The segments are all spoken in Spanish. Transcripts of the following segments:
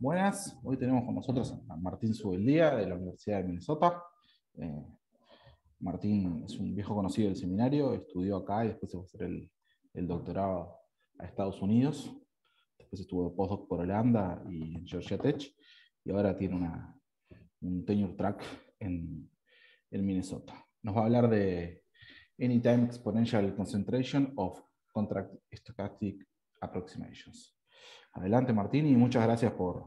Buenas, hoy tenemos con nosotros a Martín Subeldía de la Universidad de Minnesota. Eh, Martín es un viejo conocido del seminario, estudió acá y después se fue a hacer el, doctorado a Estados Unidos. Después estuvo de postdoc por Holanda y en Georgia Tech. Y ahora tiene un tenure track en, en Minnesota. Nos va a hablar de Anytime Exponential Concentration of Contract Stochastic Approximations. Adelante, Martín, y muchas gracias por,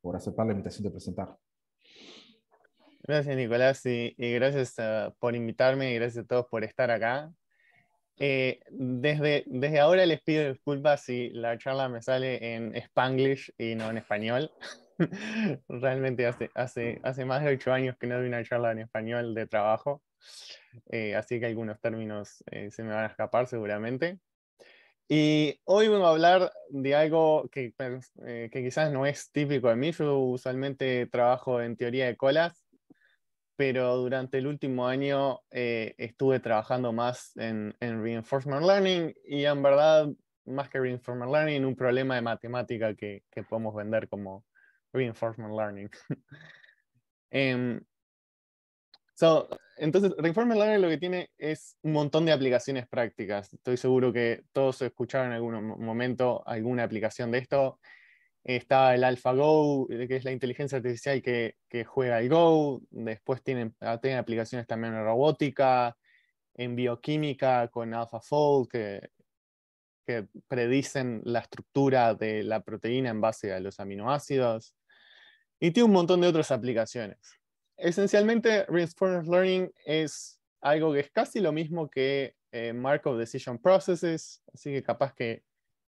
por aceptar la invitación de presentar. Gracias, Nicolás, y, gracias eh, por invitarme y gracias a todos por estar acá. Eh, desde, desde ahora les pido disculpas si la charla me sale en spanglish y no en español. Realmente hace, hace, hace más de ocho años que no doy una charla en español de trabajo, eh, así que algunos términos se me van a escapar seguramente. Y hoy vengo a hablar de algo que, eh, que quizás no es típico de mí. Yo usualmente trabajo en teoría de colas, pero durante el último año eh, estuve trabajando más en, en, reinforcement learning y en verdad, más que reinforcement learning, un problema de matemática que, que podemos vender como reinforcement learning. Em, So, entonces, Reinformer Library lo que tiene es un montón de aplicaciones prácticas. Estoy seguro que todos escucharon en algún momento alguna aplicación de esto. Está el AlphaGo, eh, que es la inteligencia artificial que, juega el Go. Después ah, tienen, aplicaciones también en robótica, en bioquímica con AlphaFold, que predicen la estructura de la proteína en base a los aminoácidos. Y tiene un montón de otras aplicaciones esencialmente, Reinforcement Learning es algo que es casi lo mismo que eh, Markov Decision Processes, así que capaz que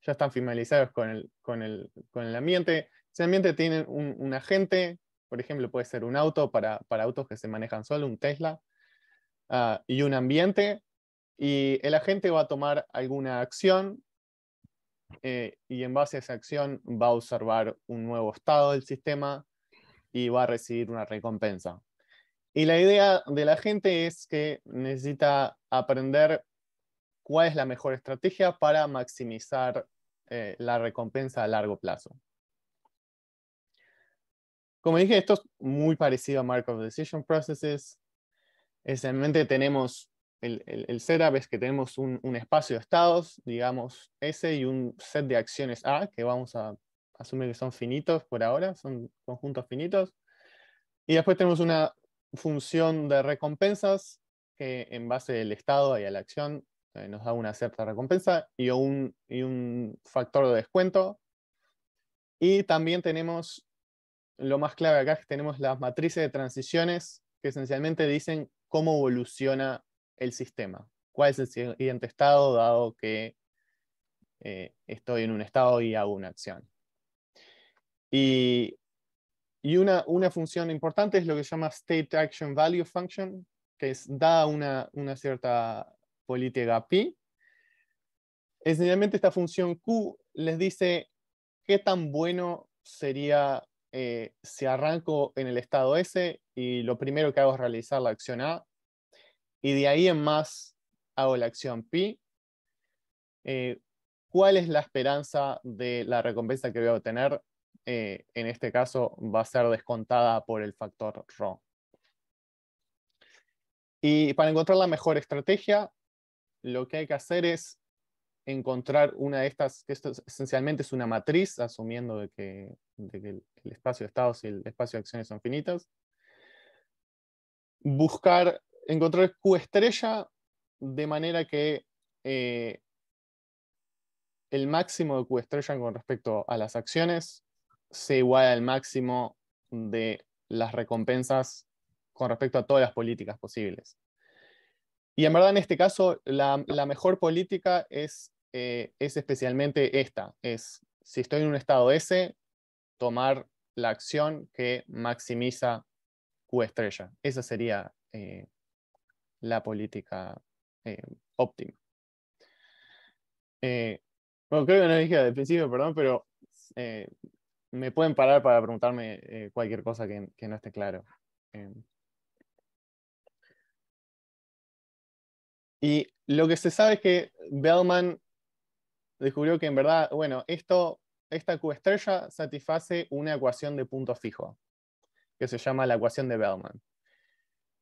ya están finalizados con el, ambiente. Ese ambiente tiene un, agente, por ejemplo, puede ser un auto para, para autos que se manejan solo, un Tesla, ah, y un ambiente, y el agente va a tomar alguna acción eh, y en base a esa acción va a observar un nuevo estado del sistema y va a recibir una recompensa. Y la idea de la gente es que necesita aprender cuál es la mejor estrategia para maximizar eh, la recompensa a largo plazo. Como dije, esto es muy parecido a Markov Decision Processes. Esencialmente tenemos el, el, el, setup es que tenemos un, un, espacio de estados, digamos S, y un set de acciones A que vamos a asume que son finitos por ahora, son conjuntos finitos. Y después tenemos una función de recompensas que en base al estado y a la acción eh, nos da una cierta recompensa y un, y un factor de descuento. Y también tenemos, lo más clave acá, es que tenemos las matrices de transiciones que esencialmente dicen cómo evoluciona el sistema, cuál es el siguiente estado dado que eh, estoy en un estado y hago una acción. Y, una, función importante es lo que se llama State Action Value Function, que es, da una, cierta política pi. Esencialmente esta función Q les dice qué tan bueno sería eh, si arranco en el estado S y lo primero que hago es realizar la acción A, y de ahí en más hago la acción pi. Eh, ¿Cuál es la esperanza de la recompensa que voy a obtener eh, en este caso va a ser descontada por el factor Rho. Y para encontrar la mejor estrategia, lo que hay que hacer es encontrar una de estas, que esto esencialmente es una matriz, asumiendo de que, el espacio de estados y el espacio de acciones son finitas. Buscar, encontrar Q estrella de manera que eh, el máximo de Q estrella con respecto a las acciones se iguala al máximo de las recompensas con respecto a todas las políticas posibles. Y en verdad en este caso la, mejor política es, eh, es especialmente esta, es si estoy en un estado S, tomar la acción que maximiza Q estrella. Esa sería eh, la política eh, óptima. bueno, creo que no dije al principio, perdón, pero me pueden parar para preguntarme eh, cualquier cosa que, no esté claro. Eh. y lo que se sabe es que Bellman descubrió que en verdad, bueno, esto, esta Q estrella satisface una ecuación de punto fijo, que se llama la ecuación de Bellman.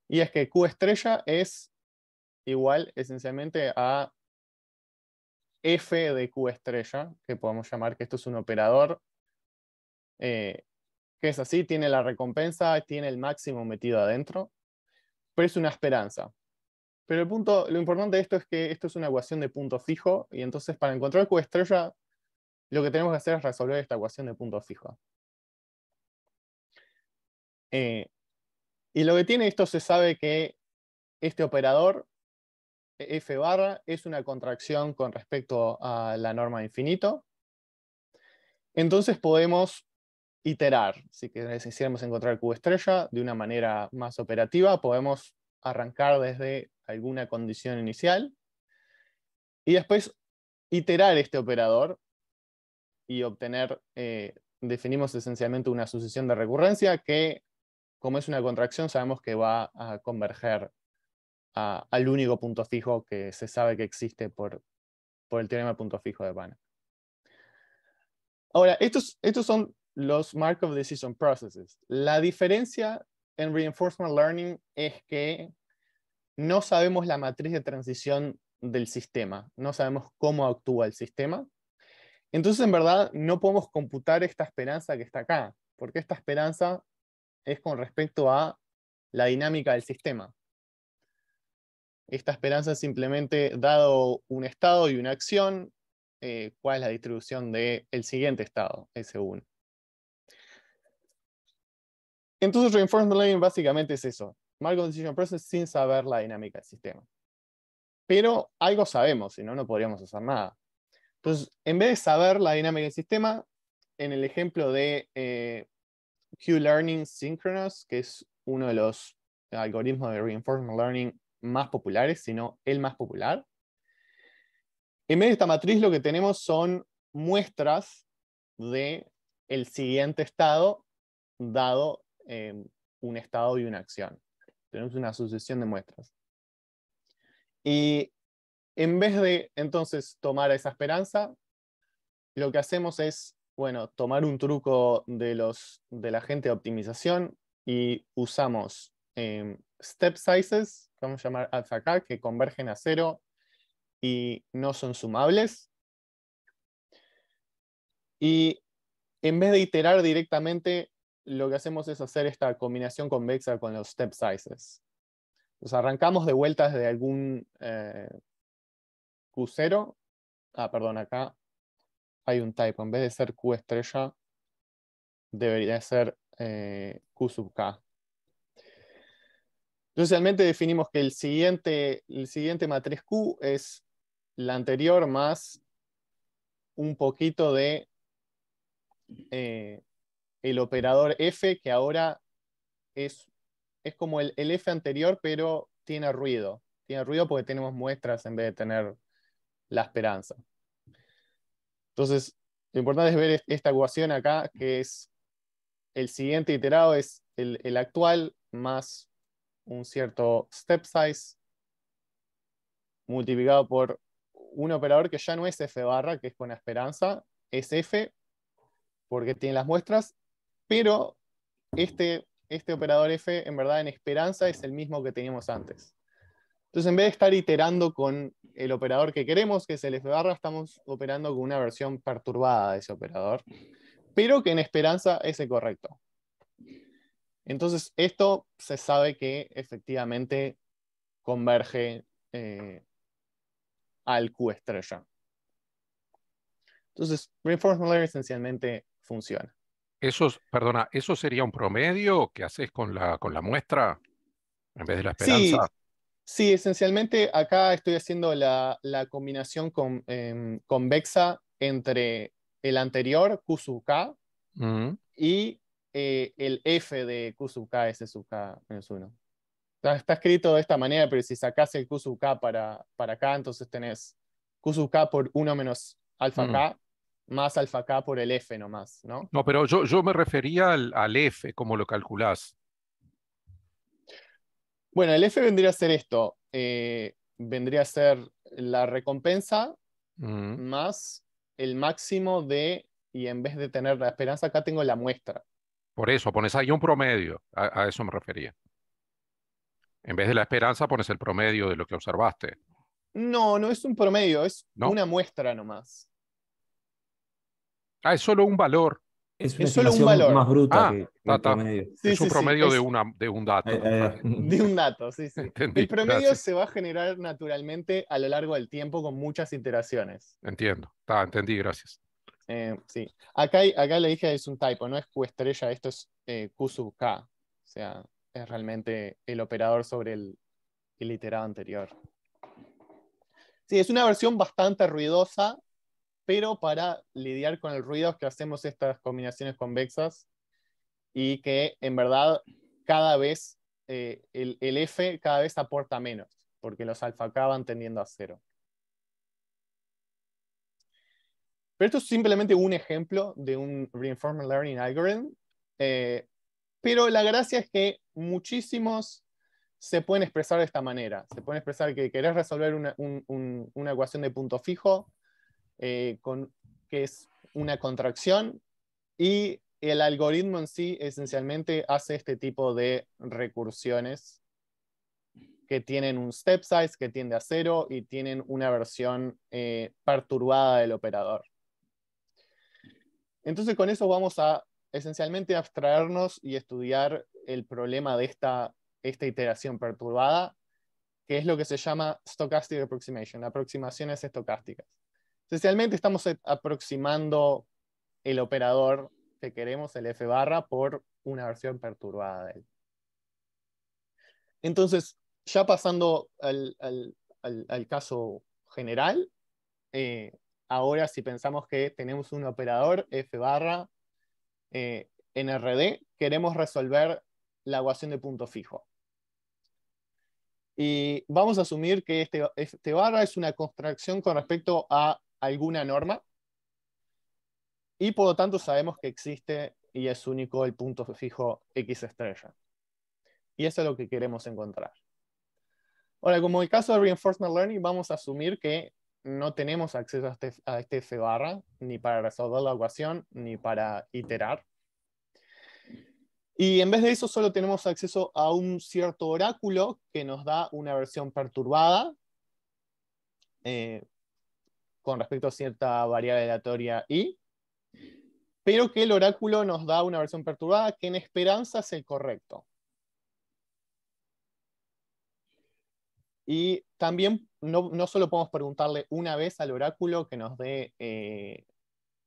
Y es que Q estrella es igual esencialmente a f de q estrella, que podemos llamar que esto es un operador eh, que es así, tiene la recompensa, tiene el máximo metido adentro, pero es una esperanza. Pero el punto, lo importante de esto es que esto es una ecuación de punto fijo, y entonces para encontrar Q estrella, lo que tenemos que hacer es resolver esta ecuación de punto fijo. Eh, y lo que tiene esto se sabe que este operador f barra es una contracción con respecto a la norma infinito. Entonces podemos iterar. Si quisiéramos encontrar Q estrella de una manera más operativa, podemos arrancar desde alguna condición inicial y después iterar este operador y obtener, eh, definimos esencialmente una sucesión de recurrencia que, como es una contracción, sabemos que va a converger al único punto fijo que se sabe que existe por, por el teorema de punto fijo de Banach. Ahora, estos, estos son los Markov Decision Processes. La diferencia en Reinforcement Learning es que no sabemos la matriz de transición del sistema, no sabemos cómo actúa el sistema. Entonces, en verdad, no podemos computar esta esperanza que está acá, porque esta esperanza es con respecto a la dinámica del sistema. Esta esperanza es simplemente dado un estado y una acción, eh, cuál es la distribución del siguiente estado, S1. Entonces, reinforcement learning básicamente es eso. marco decision process sin saber la dinámica del sistema. Pero algo sabemos, si no, no podríamos hacer nada. Entonces, en vez de saber la dinámica del sistema, en el ejemplo de eh, Q-Learning Synchronous, que es uno de los algoritmos de reinforcement learning más populares, sino el más popular, en vez de esta matriz lo que tenemos son muestras de el siguiente estado dado Em, un estado y una acción. Tenemos una sucesión de muestras. Y en vez de entonces tomar esa esperanza, lo que hacemos es, bueno, tomar un truco de, los, de la gente de optimización y usamos em, step sizes, vamos a llamar alfa acá, que convergen a cero y no son sumables. Y en vez de iterar directamente lo que hacemos es hacer esta combinación convexa con los step sizes. nos arrancamos de vueltas de algún Q0. Eh, ah, perdón, acá hay un typo. En vez de ser Q estrella, debería ser eh, Q sub K. Entonces realmente definimos que el siguiente, el siguiente matriz Q es la anterior más un poquito de eh, el operador F, que ahora es, es como el, F anterior, pero tiene ruido. Tiene ruido porque tenemos muestras en vez de tener la esperanza. Entonces, lo importante es ver esta ecuación acá, que es el siguiente iterado, es el, el actual más un cierto step size multiplicado por un operador que ya no es F barra, que es con la esperanza, es F porque tiene las muestras pero este, este operador f, en verdad, en esperanza, es el mismo que teníamos antes. Entonces, en vez de estar iterando con el operador que queremos, que es el f barra, estamos operando con una versión perturbada de ese operador, pero que en esperanza es el correcto. Entonces, esto se sabe que efectivamente converge eh, al Q estrella. Entonces, reinforcement learning esencialmente funciona. Eso, perdona, ¿eso sería un promedio que haces con la, con la muestra en vez de la esperanza? Sí, esencialmente acá estoy haciendo la, combinación con, em, convexa entre el anterior Q sub K mm. y eh, el F de Q sub K, S sub K menos 1. Está, escrito de esta manera, pero si sacas el Q sub K para, para acá, entonces tenés Q sub K por 1 menos alfa mm. K más alfa K por el F nomás, ¿no? No, pero yo, yo me refería al, F, como lo calculás. Bueno, el F vendría a ser esto. Eh, vendría a ser la recompensa mm. más el máximo de, y en vez de tener la esperanza, acá tengo la muestra. Por eso, pones ahí un promedio, a, eso me refería. En vez de la esperanza, pones el promedio de lo que observaste. No, no es un promedio, es una muestra nomás. Ah, es solo un valor. Es, solo un valor. más bruta es un promedio de, un dato. Eh, eh, de un dato, sí, el promedio se va a generar naturalmente a lo largo del tiempo con muchas iteraciones. Entiendo. Está, entendí, gracias. Eh, sí. Acá, acá le dije es un typo, no es Q estrella, esto es Q sub K. O sea, es realmente el operador sobre el, el iterado anterior. Sí, es una versión bastante ruidosa pero para lidiar con el ruido que hacemos estas combinaciones convexas y que en verdad cada vez eh, el, F cada vez aporta menos, porque los alfa K van tendiendo a cero. Pero esto es simplemente un ejemplo de un Reinforcement Learning Algorithm. Eh, pero la gracia es que muchísimos se pueden expresar de esta manera. Se pueden expresar que querés resolver una, una ecuación de punto fijo, eh, con, que es una contracción y el algoritmo en sí esencialmente hace este tipo de recursiones que tienen un step size que tiende a cero y tienen una versión eh, perturbada del operador. Entonces con eso vamos a esencialmente abstraernos y estudiar el problema de esta, esta iteración perturbada, que es lo que se llama stochastic approximation, aproximaciones estocásticas. Esencialmente estamos e, aproximando el operador que queremos, el f barra, por una versión perturbada de él. Entonces, ya pasando al, caso general, eh, ahora si pensamos que tenemos un operador f barra eh, en RD, queremos resolver la ecuación de punto fijo. Y vamos a asumir que este, este barra es una contracción con respecto a alguna norma y por lo tanto sabemos que existe y es único el punto fijo X estrella. Y eso es lo que queremos encontrar. Ahora, como en el caso de Reinforcement Learning, vamos a asumir que no tenemos acceso a este, a este F barra, ni para resolver la ecuación, ni para iterar. Y en vez de eso, solo tenemos acceso a un cierto oráculo que nos da una versión perturbada, eh, con respecto a cierta variable aleatoria y, pero que el oráculo nos da una versión perturbada que en esperanza es el correcto. Y también no, no solo podemos preguntarle una vez al oráculo que nos dé eh,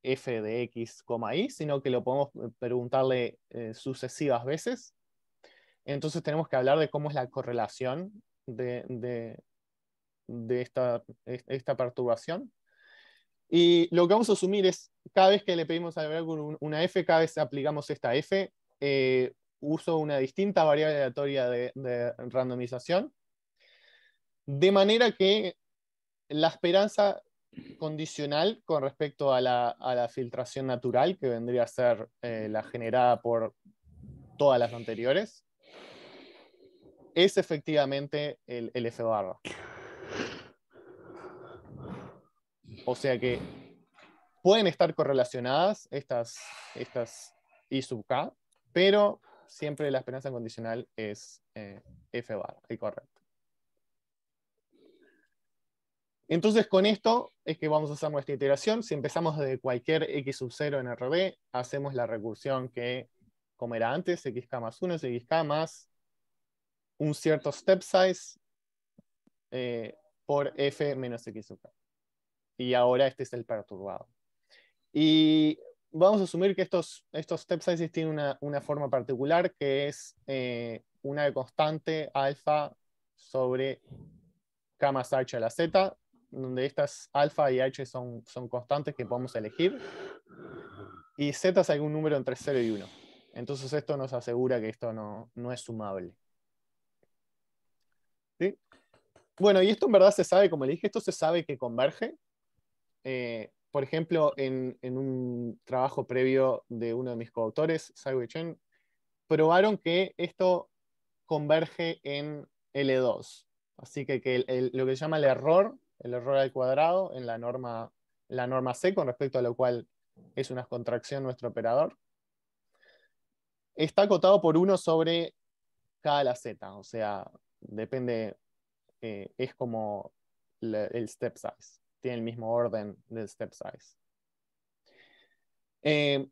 f de x, y, sino que lo podemos eh, preguntarle eh, sucesivas veces. Entonces tenemos que hablar de cómo es la correlación de, esta perturbación. Y lo que vamos a asumir es, cada vez que le pedimos al oráculo una F, cada vez aplicamos esta F, eh, uso una distinta variable aleatoria de, randomización, de manera que la esperanza condicional con respecto a la, filtración natural, que vendría a ser eh, la generada por todas las anteriores, es efectivamente el, el F barra. O sea que pueden estar correlacionadas estas, estas I sub K, pero siempre la esperanza condicional es eh, F bar, el correcto. Entonces con esto es que vamos a hacer nuestra iteración. Si empezamos de cualquier x sub 0 en RB, hacemos la recursión que, como era antes, xk más 1 es xk más un cierto step size eh, por f menos x sub k y ahora este es el perturbado. Y vamos a asumir que estos, estos step sizes tienen una, forma particular que es eh, una constante alfa sobre k más h a la z, donde estas alfa y h son, son constantes que podemos elegir. Y z es algún número entre 0 y 1. Entonces esto nos asegura que esto no, es sumable. Bueno, y esto en verdad se sabe, como le dije, esto se sabe que converge, eh, por ejemplo, en, un trabajo previo de uno de mis coautores, Chen, probaron que esto converge en L2. Así que, lo que se llama el error, el error al cuadrado en la norma, la norma C, con respecto a lo cual es una contracción nuestro operador, está acotado por 1 sobre cada la Z. O sea, depende, eh, es como el step size tiene el mismo orden del step size. Eh,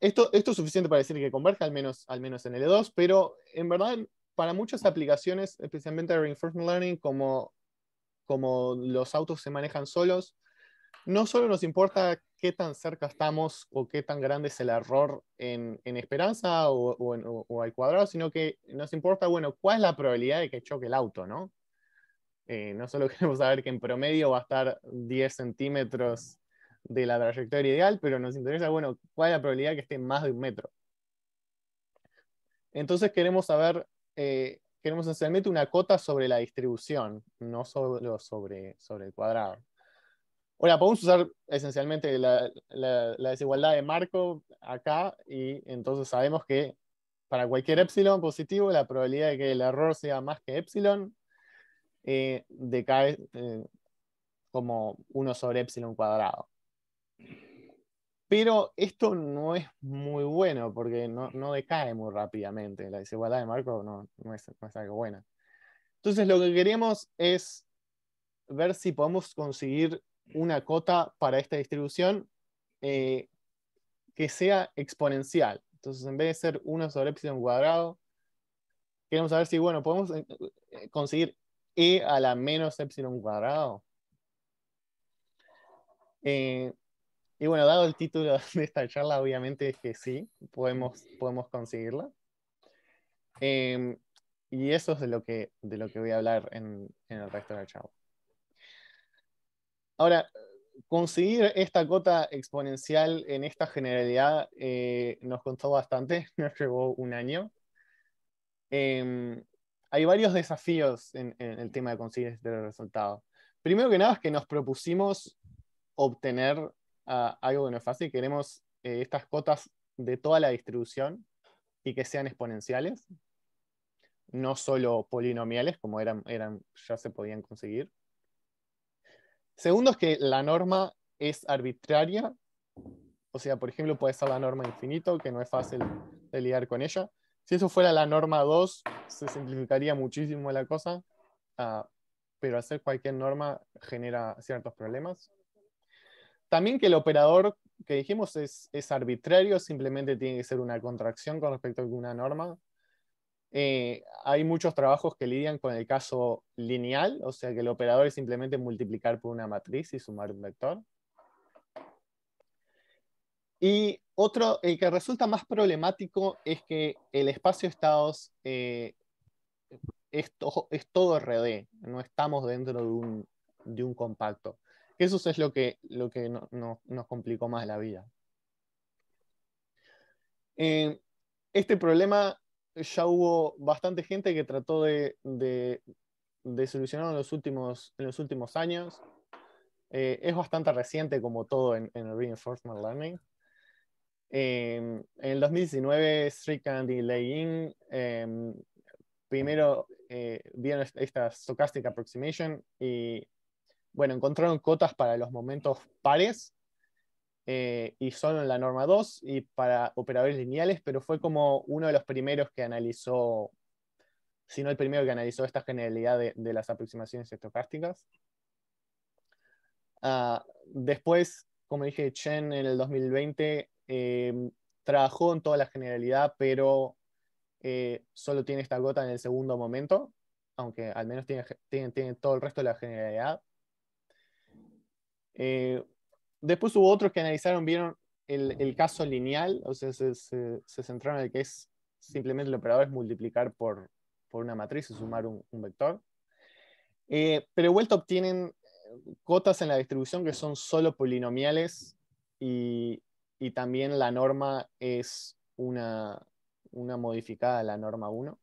esto, es suficiente para decir que converge al menos, al menos en L2, e pero en verdad para muchas aplicaciones, especialmente de Reinforcement Learning, como, como los autos se manejan solos, no solo nos importa qué tan cerca estamos o qué tan grande es el error en, esperanza o, o, al cuadrado, sino que nos importa, bueno, cuál es la probabilidad de que choque el auto, ¿no? Eh, no solo queremos saber que en promedio va a estar 10 centímetros de la trayectoria ideal, pero nos interesa, bueno, cuál es la probabilidad que esté más de un metro. Entonces queremos saber, eh, queremos esencialmente una cota sobre la distribución, no solo sobre, sobre el cuadrado. Ahora, podemos usar esencialmente la, la desigualdad de marco acá y entonces sabemos que para cualquier epsilon positivo la probabilidad de que el error sea más que epsilon eh, decae eh, como 1 sobre epsilon cuadrado. Pero esto no es muy bueno porque no, decae muy rápidamente. La desigualdad de Markov no, es, algo buena. Entonces lo que queremos es ver si podemos conseguir una cota para esta distribución eh, que sea exponencial. Entonces, en vez de ser 1 sobre epsilon cuadrado, queremos saber si, bueno, podemos conseguir e a la menos epsilon cuadrado. Eh, y bueno, dado el título de esta charla, obviamente es que sí, podemos, podemos conseguirla. Em, y eso es de lo que, de lo que voy a hablar en, el resto de la charla. Ahora, conseguir esta cota exponencial en esta generalidad eh, nos costó bastante, nos llevó un año. Em, hay varios desafíos en, el tema de conseguir este resultado. Primero que nada es que nos propusimos obtener ah, algo que no es fácil, queremos eh, estas cotas de toda la distribución y que sean exponenciales, no solo polinomiales, como eran, eran, ya se podían conseguir. Segundo es que la norma es arbitraria, o sea, por ejemplo, puede ser la norma infinito, que no es fácil de lidiar con ella. Si eso fuera la norma 2, se simplificaría muchísimo la cosa, ah, pero hacer cualquier norma genera ciertos problemas. También que el operador que dijimos es, arbitrario, simplemente tiene que ser una contracción con respecto a alguna norma. Eh, hay muchos trabajos que lidian con el caso lineal, o sea que el operador es simplemente multiplicar por una matriz y sumar un vector. Y otro, el que resulta más problemático es que el espacio estados eh, es, todo RD, no estamos dentro de un, compacto. Eso es lo que, nos complicó más la vida. Eh, este problema ya hubo bastante gente que trató de, solucionarlo en los últimos, años. Eh, es bastante reciente como todo en, en el Reinforcement Learning. Em, en el 2019, Srikant y Leying em, primero eh, vieron esta Stochastic Approximation y bueno, encontraron cotas para los momentos pares eh, y solo en la norma 2 y para operadores lineales, pero fue como uno de los primeros que analizó, si no el primero que analizó esta generalidad de, las aproximaciones estocásticas. Ah, después, como dije, Chen en el 2020 Em, trabajó en toda la generalidad, pero eh, solo tiene esta gota en el segundo momento, aunque al menos tiene, tiene, todo el resto de la generalidad. Eh, después hubo otros que analizaron, vieron el, caso lineal, o sea, se, centraron en el que es simplemente el operador es multiplicar por, una matriz y sumar un, vector. Eh, pero de vuelta obtienen cotas en la distribución que son solo polinomiales y, y también la norma es una, una modificada, la norma 1.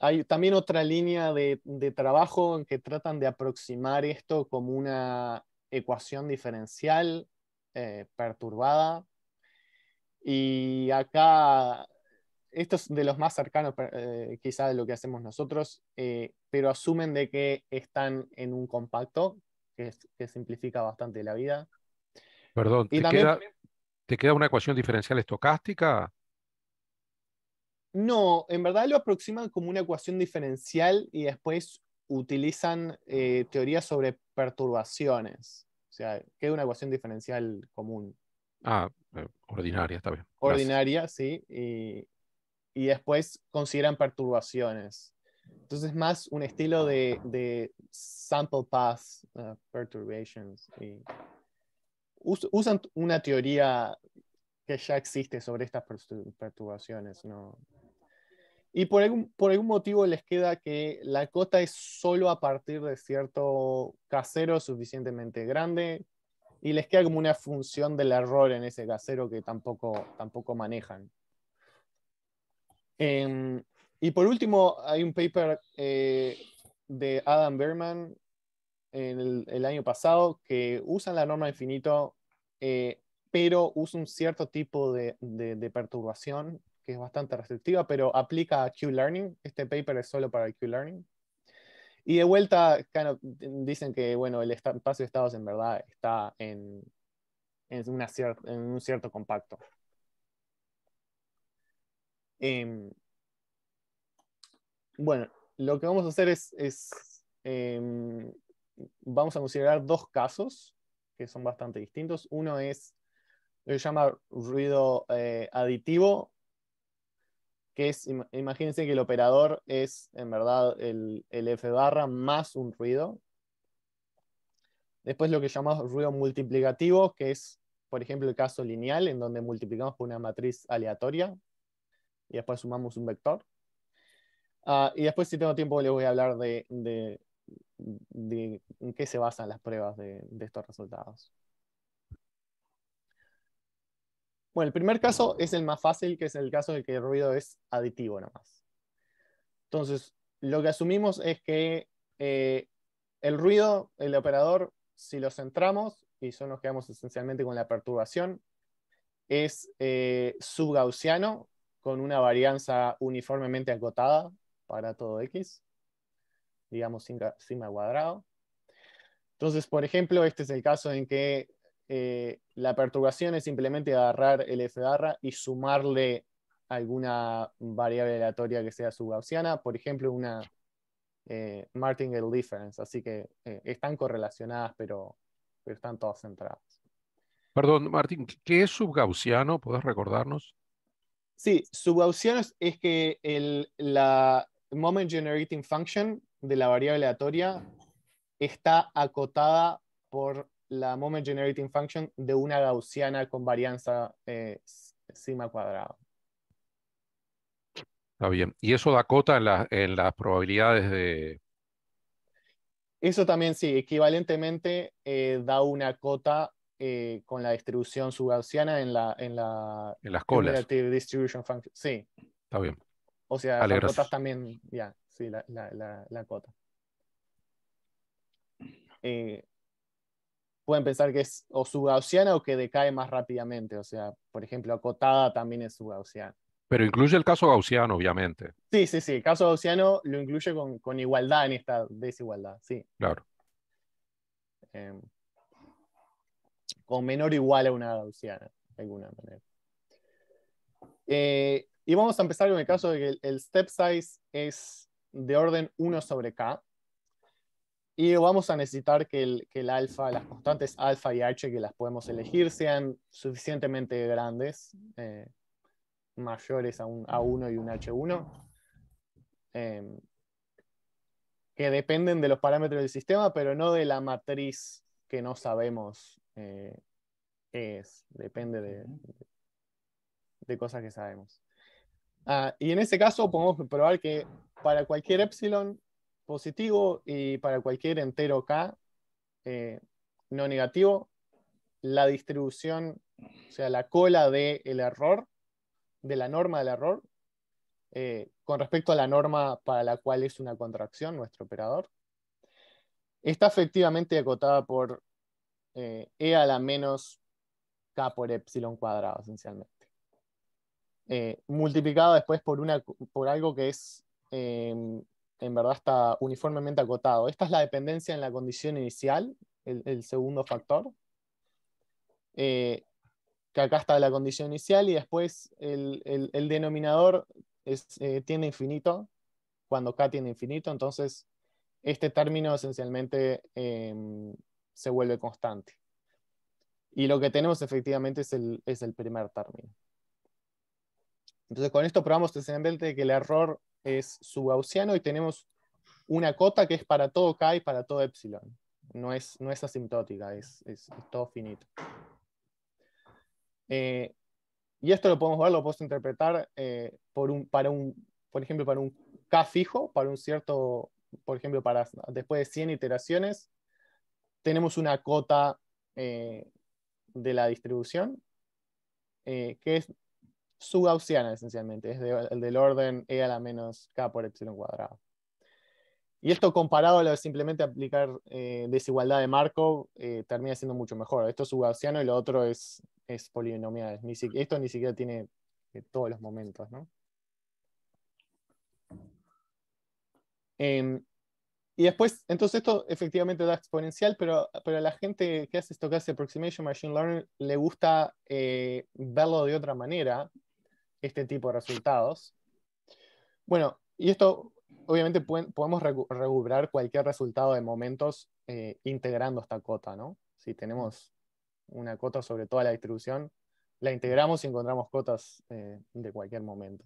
Hay también otra línea de, trabajo en que tratan de aproximar esto como una ecuación diferencial eh, perturbada. Y acá, esto es de los más cercanos eh, quizá quizás de lo que hacemos nosotros, eh, pero asumen de que están en un compacto, que simplifica bastante la vida. Perdón, ¿te, queda, una ecuación diferencial estocástica? No, en verdad lo aproximan como una ecuación diferencial y después utilizan eh, teorías sobre perturbaciones. O sea, queda una ecuación diferencial común. Ah, eh, ordinaria, está bien. Ordinaria, sí. Y, después consideran perturbaciones. Entonces, más un estilo de, sample path uh, perturbations. Y, usan una teoría que ya existe sobre estas perturbaciones. ¿no? Y por algún, por algún motivo les queda que la cota es solo a partir de cierto casero suficientemente grande y les queda como una función del error en ese casero que tampoco, tampoco manejan. Em, y por último, hay un paper eh, de Adam Berman el, el año pasado que usan la norma infinito, eh, pero usa un cierto tipo de, perturbación que es bastante restrictiva, pero aplica a Q-Learning. Este paper es solo para Q-Learning. Y de vuelta, dicen que bueno, el espacio de estados en verdad está en, un cierto compacto. Em, bueno, lo que vamos a hacer es, em, vamos a considerar dos casos que son bastante distintos. Uno es lo que se llama ruido eh, aditivo, que es, imagínense que el operador es en verdad el, F barra más un ruido. Después lo que llamamos ruido multiplicativo, que es, por ejemplo, el caso lineal, en donde multiplicamos por una matriz aleatoria y después sumamos un vector. Ah, y después, si tengo tiempo, les voy a hablar de de, en qué se basan las pruebas de, estos resultados. Bueno, el primer caso es el más fácil, que es el caso de que el ruido es aditivo nomás. Entonces, lo que asumimos es que eh, el ruido, el operador, si lo centramos, y solo nos quedamos esencialmente con la perturbación, es eh, subgaussiano con una varianza uniformemente acotada para todo X digamos, sigma cuadrado. Entonces, por ejemplo, este es el caso en que eh, la perturbación es simplemente agarrar el f barra y sumarle alguna variable aleatoria que sea subgaussiana, por ejemplo, una eh, martingale difference. Así que eh, están correlacionadas, pero, están todas centradas. Perdón, Martín, ¿qué es subgaussiano? ¿Puedes recordarnos? Sí, subgaussiano es que el, la moment generating function de la variable aleatoria está acotada por la moment generating function de una gaussiana con varianza eh, sigma cuadrado. Está bien. ¿Y eso da cota en, las probabilidades de...? Eso también sí, equivalentemente eh, da una cota eh, con la distribución subgaussiana en la... En, la, en las colas. Distribution function. Sí. Está bien. O sea, las cotas también, ya sí, la, la, cota. Eh, pueden pensar que es o subgaussiana o que decae más rápidamente. O sea, por ejemplo, acotada también es subgaussiana. Pero incluye el caso gaussiano, obviamente. Sí, sí, sí. El caso gaussiano lo incluye con, igualdad en esta desigualdad, sí. Claro. Em, con menor o igual a una gaussiana, de alguna manera. Eh, y vamos a empezar con el caso de que el step size es de orden 1 sobre k. Y vamos a necesitar que el, que el alfa, las constantes alfa y h que las podemos elegir sean suficientemente grandes, eh, mayores a un A1 y un H1, em, que dependen de los parámetros del sistema, pero no de la matriz que no sabemos eh, es. Depende de, de cosas que sabemos. Ah, y en ese caso podemos probar que para cualquier epsilon positivo y para cualquier entero k eh, no negativo, la distribución, o sea, la cola del el error, de la norma del error, eh, con respecto a la norma para la cual es una contracción nuestro operador, está efectivamente acotada por eh, e a la menos k por epsilon cuadrado, esencialmente. Eh, multiplicado después por, una, por algo que es, em, en verdad, está uniformemente acotado. Esta es la dependencia en la condición inicial, el, segundo factor, eh, que acá está la condición inicial y después el, denominador eh, tiene infinito, cuando k tiene infinito, entonces este término esencialmente em, se vuelve constante. Y lo que tenemos efectivamente es el, es el primer término. Entonces con esto probamos que el error es subgaussiano y tenemos una cota que es para todo k y para todo epsilon. No es, no es asintótica, es, todo finito. Eh, y esto lo podemos ver, lo podemos interpretar eh, por, un, para un, por ejemplo, para un k fijo, para un cierto, por ejemplo, para después de 100 iteraciones, tenemos una cota eh, de la distribución, que es su gaussiana esencialmente, es el del orden E a la menos K por epsilon cuadrado. Y esto comparado a lo de simplemente aplicar eh, desigualdad de marco, eh, termina siendo mucho mejor. Esto es gaussiano y lo otro es, es polinomial. Ni esto ni siquiera tiene eh, todos los momentos. Em, y después, entonces esto efectivamente da exponencial, pero, pero a la gente que hace esto, que hace Approximation Machine Learning, le gusta verlo de otra manera, este tipo de resultados. Bueno, y esto obviamente podemos recuperar cualquier resultado de momentos eh, integrando esta cota, ¿no? Si tenemos una cota sobre toda la distribución, la integramos y encontramos cotas eh, de cualquier momento.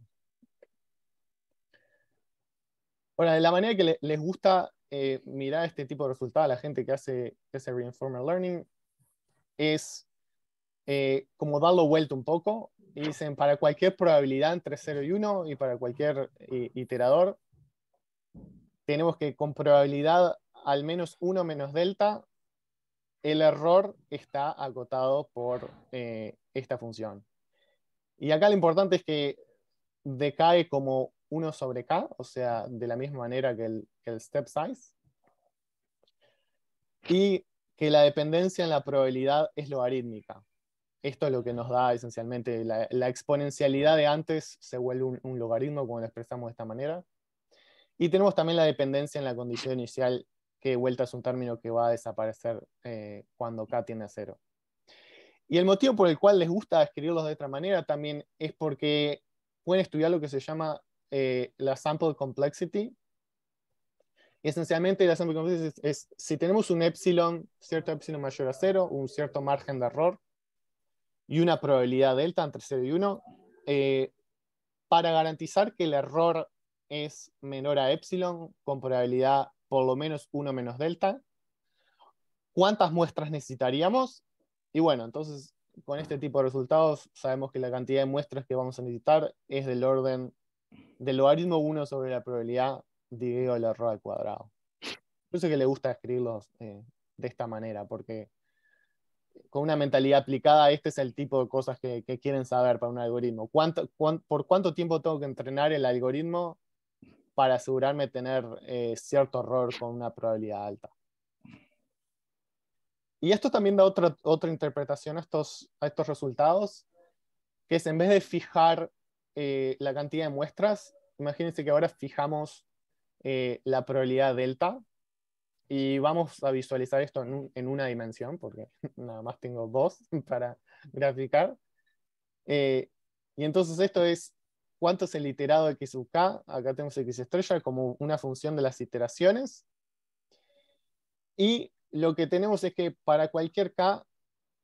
Ahora, de la manera que les gusta eh, mirar este tipo de resultados a la gente que hace, que hace Reinformer Learning es eh, como darlo vuelto un poco. dicen, para cualquier probabilidad entre 0 y 1 y para cualquier eh, iterador, tenemos que con probabilidad al menos 1 menos delta, el error está acotado por eh, esta función. Y acá lo importante es que decae como 1 sobre k, o sea, de la misma manera que el step size. Y que la dependencia en la probabilidad es logarítmica esto es lo que nos da esencialmente la, exponencialidad de antes se vuelve un, logaritmo cuando lo expresamos de esta manera. Y tenemos también la dependencia en la condición inicial, que vuelta es un término que va a desaparecer eh, cuando k tiene a cero. Y el motivo por el cual les gusta escribirlos de otra manera también es porque pueden estudiar lo que se llama eh, la sample complexity. Esencialmente la sample complexity es si tenemos un epsilon, cierto epsilon mayor a cero, un cierto margen de error, y una probabilidad delta entre 0 y 1 eh, para garantizar que el error es menor a epsilon con probabilidad por lo menos 1 menos delta. ¿Cuántas muestras necesitaríamos? Y bueno, entonces con este tipo de resultados sabemos que la cantidad de muestras que vamos a necesitar es del orden del logaritmo 1 sobre la probabilidad dividido el error al cuadrado. Yo sé que le gusta escribirlos eh, de esta manera, porque con una mentalidad aplicada, este es el tipo de cosas que, quieren saber para un algoritmo. ¿Por cuánto tiempo tengo que entrenar el algoritmo para asegurarme tener eh, cierto error con una probabilidad alta? Y esto también da otra, interpretación a estos, a estos resultados, que es en vez de fijar eh, la cantidad de muestras, imagínense que ahora fijamos eh, la probabilidad delta y vamos a visualizar esto en, una dimensión, porque nada más tengo dos para graficar. Eh, y entonces esto es cuánto es el iterado de x sub k. Acá tenemos x estrella como una función de las iteraciones. Y lo que tenemos es que para cualquier k,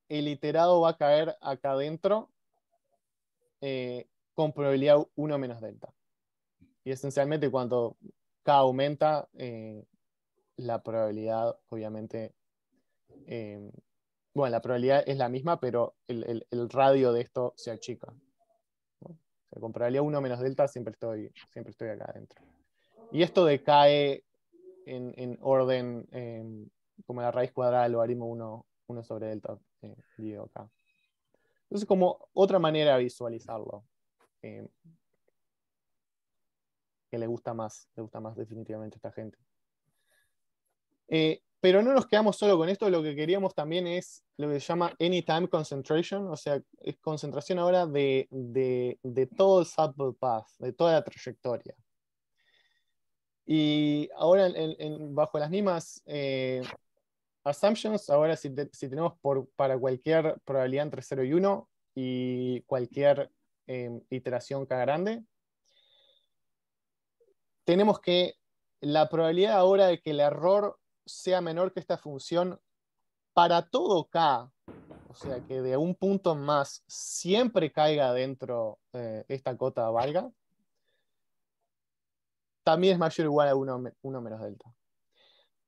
el iterado va a caer acá adentro eh, con probabilidad 1 menos delta. Y esencialmente cuando k aumenta, eh, la probabilidad, obviamente, em, bueno, la probabilidad es la misma, pero el, radio de esto se achica. con probabilidad 1 menos delta siempre estoy, siempre estoy acá adentro. Y esto decae en, orden em, como la raíz cuadrada del logaritmo 1, sobre delta, eh, digo acá. Entonces, como otra manera de visualizarlo, em, que le gusta más, le gusta más definitivamente a esta gente. Eh, pero no nos quedamos solo con esto, lo que queríamos también es lo que se llama Anytime Concentration, o sea, es concentración ahora de, de, de todo el sample path, de toda la trayectoria. Y ahora bajo las mismas eh, assumptions, ahora si, si tenemos por, para cualquier probabilidad entre 0 y 1 y cualquier em, iteración K grande, tenemos que la probabilidad ahora de que el error sea menor que esta función para todo k, o sea que de un punto más siempre caiga dentro eh, esta cota valga, también es mayor o igual a 1 menos delta.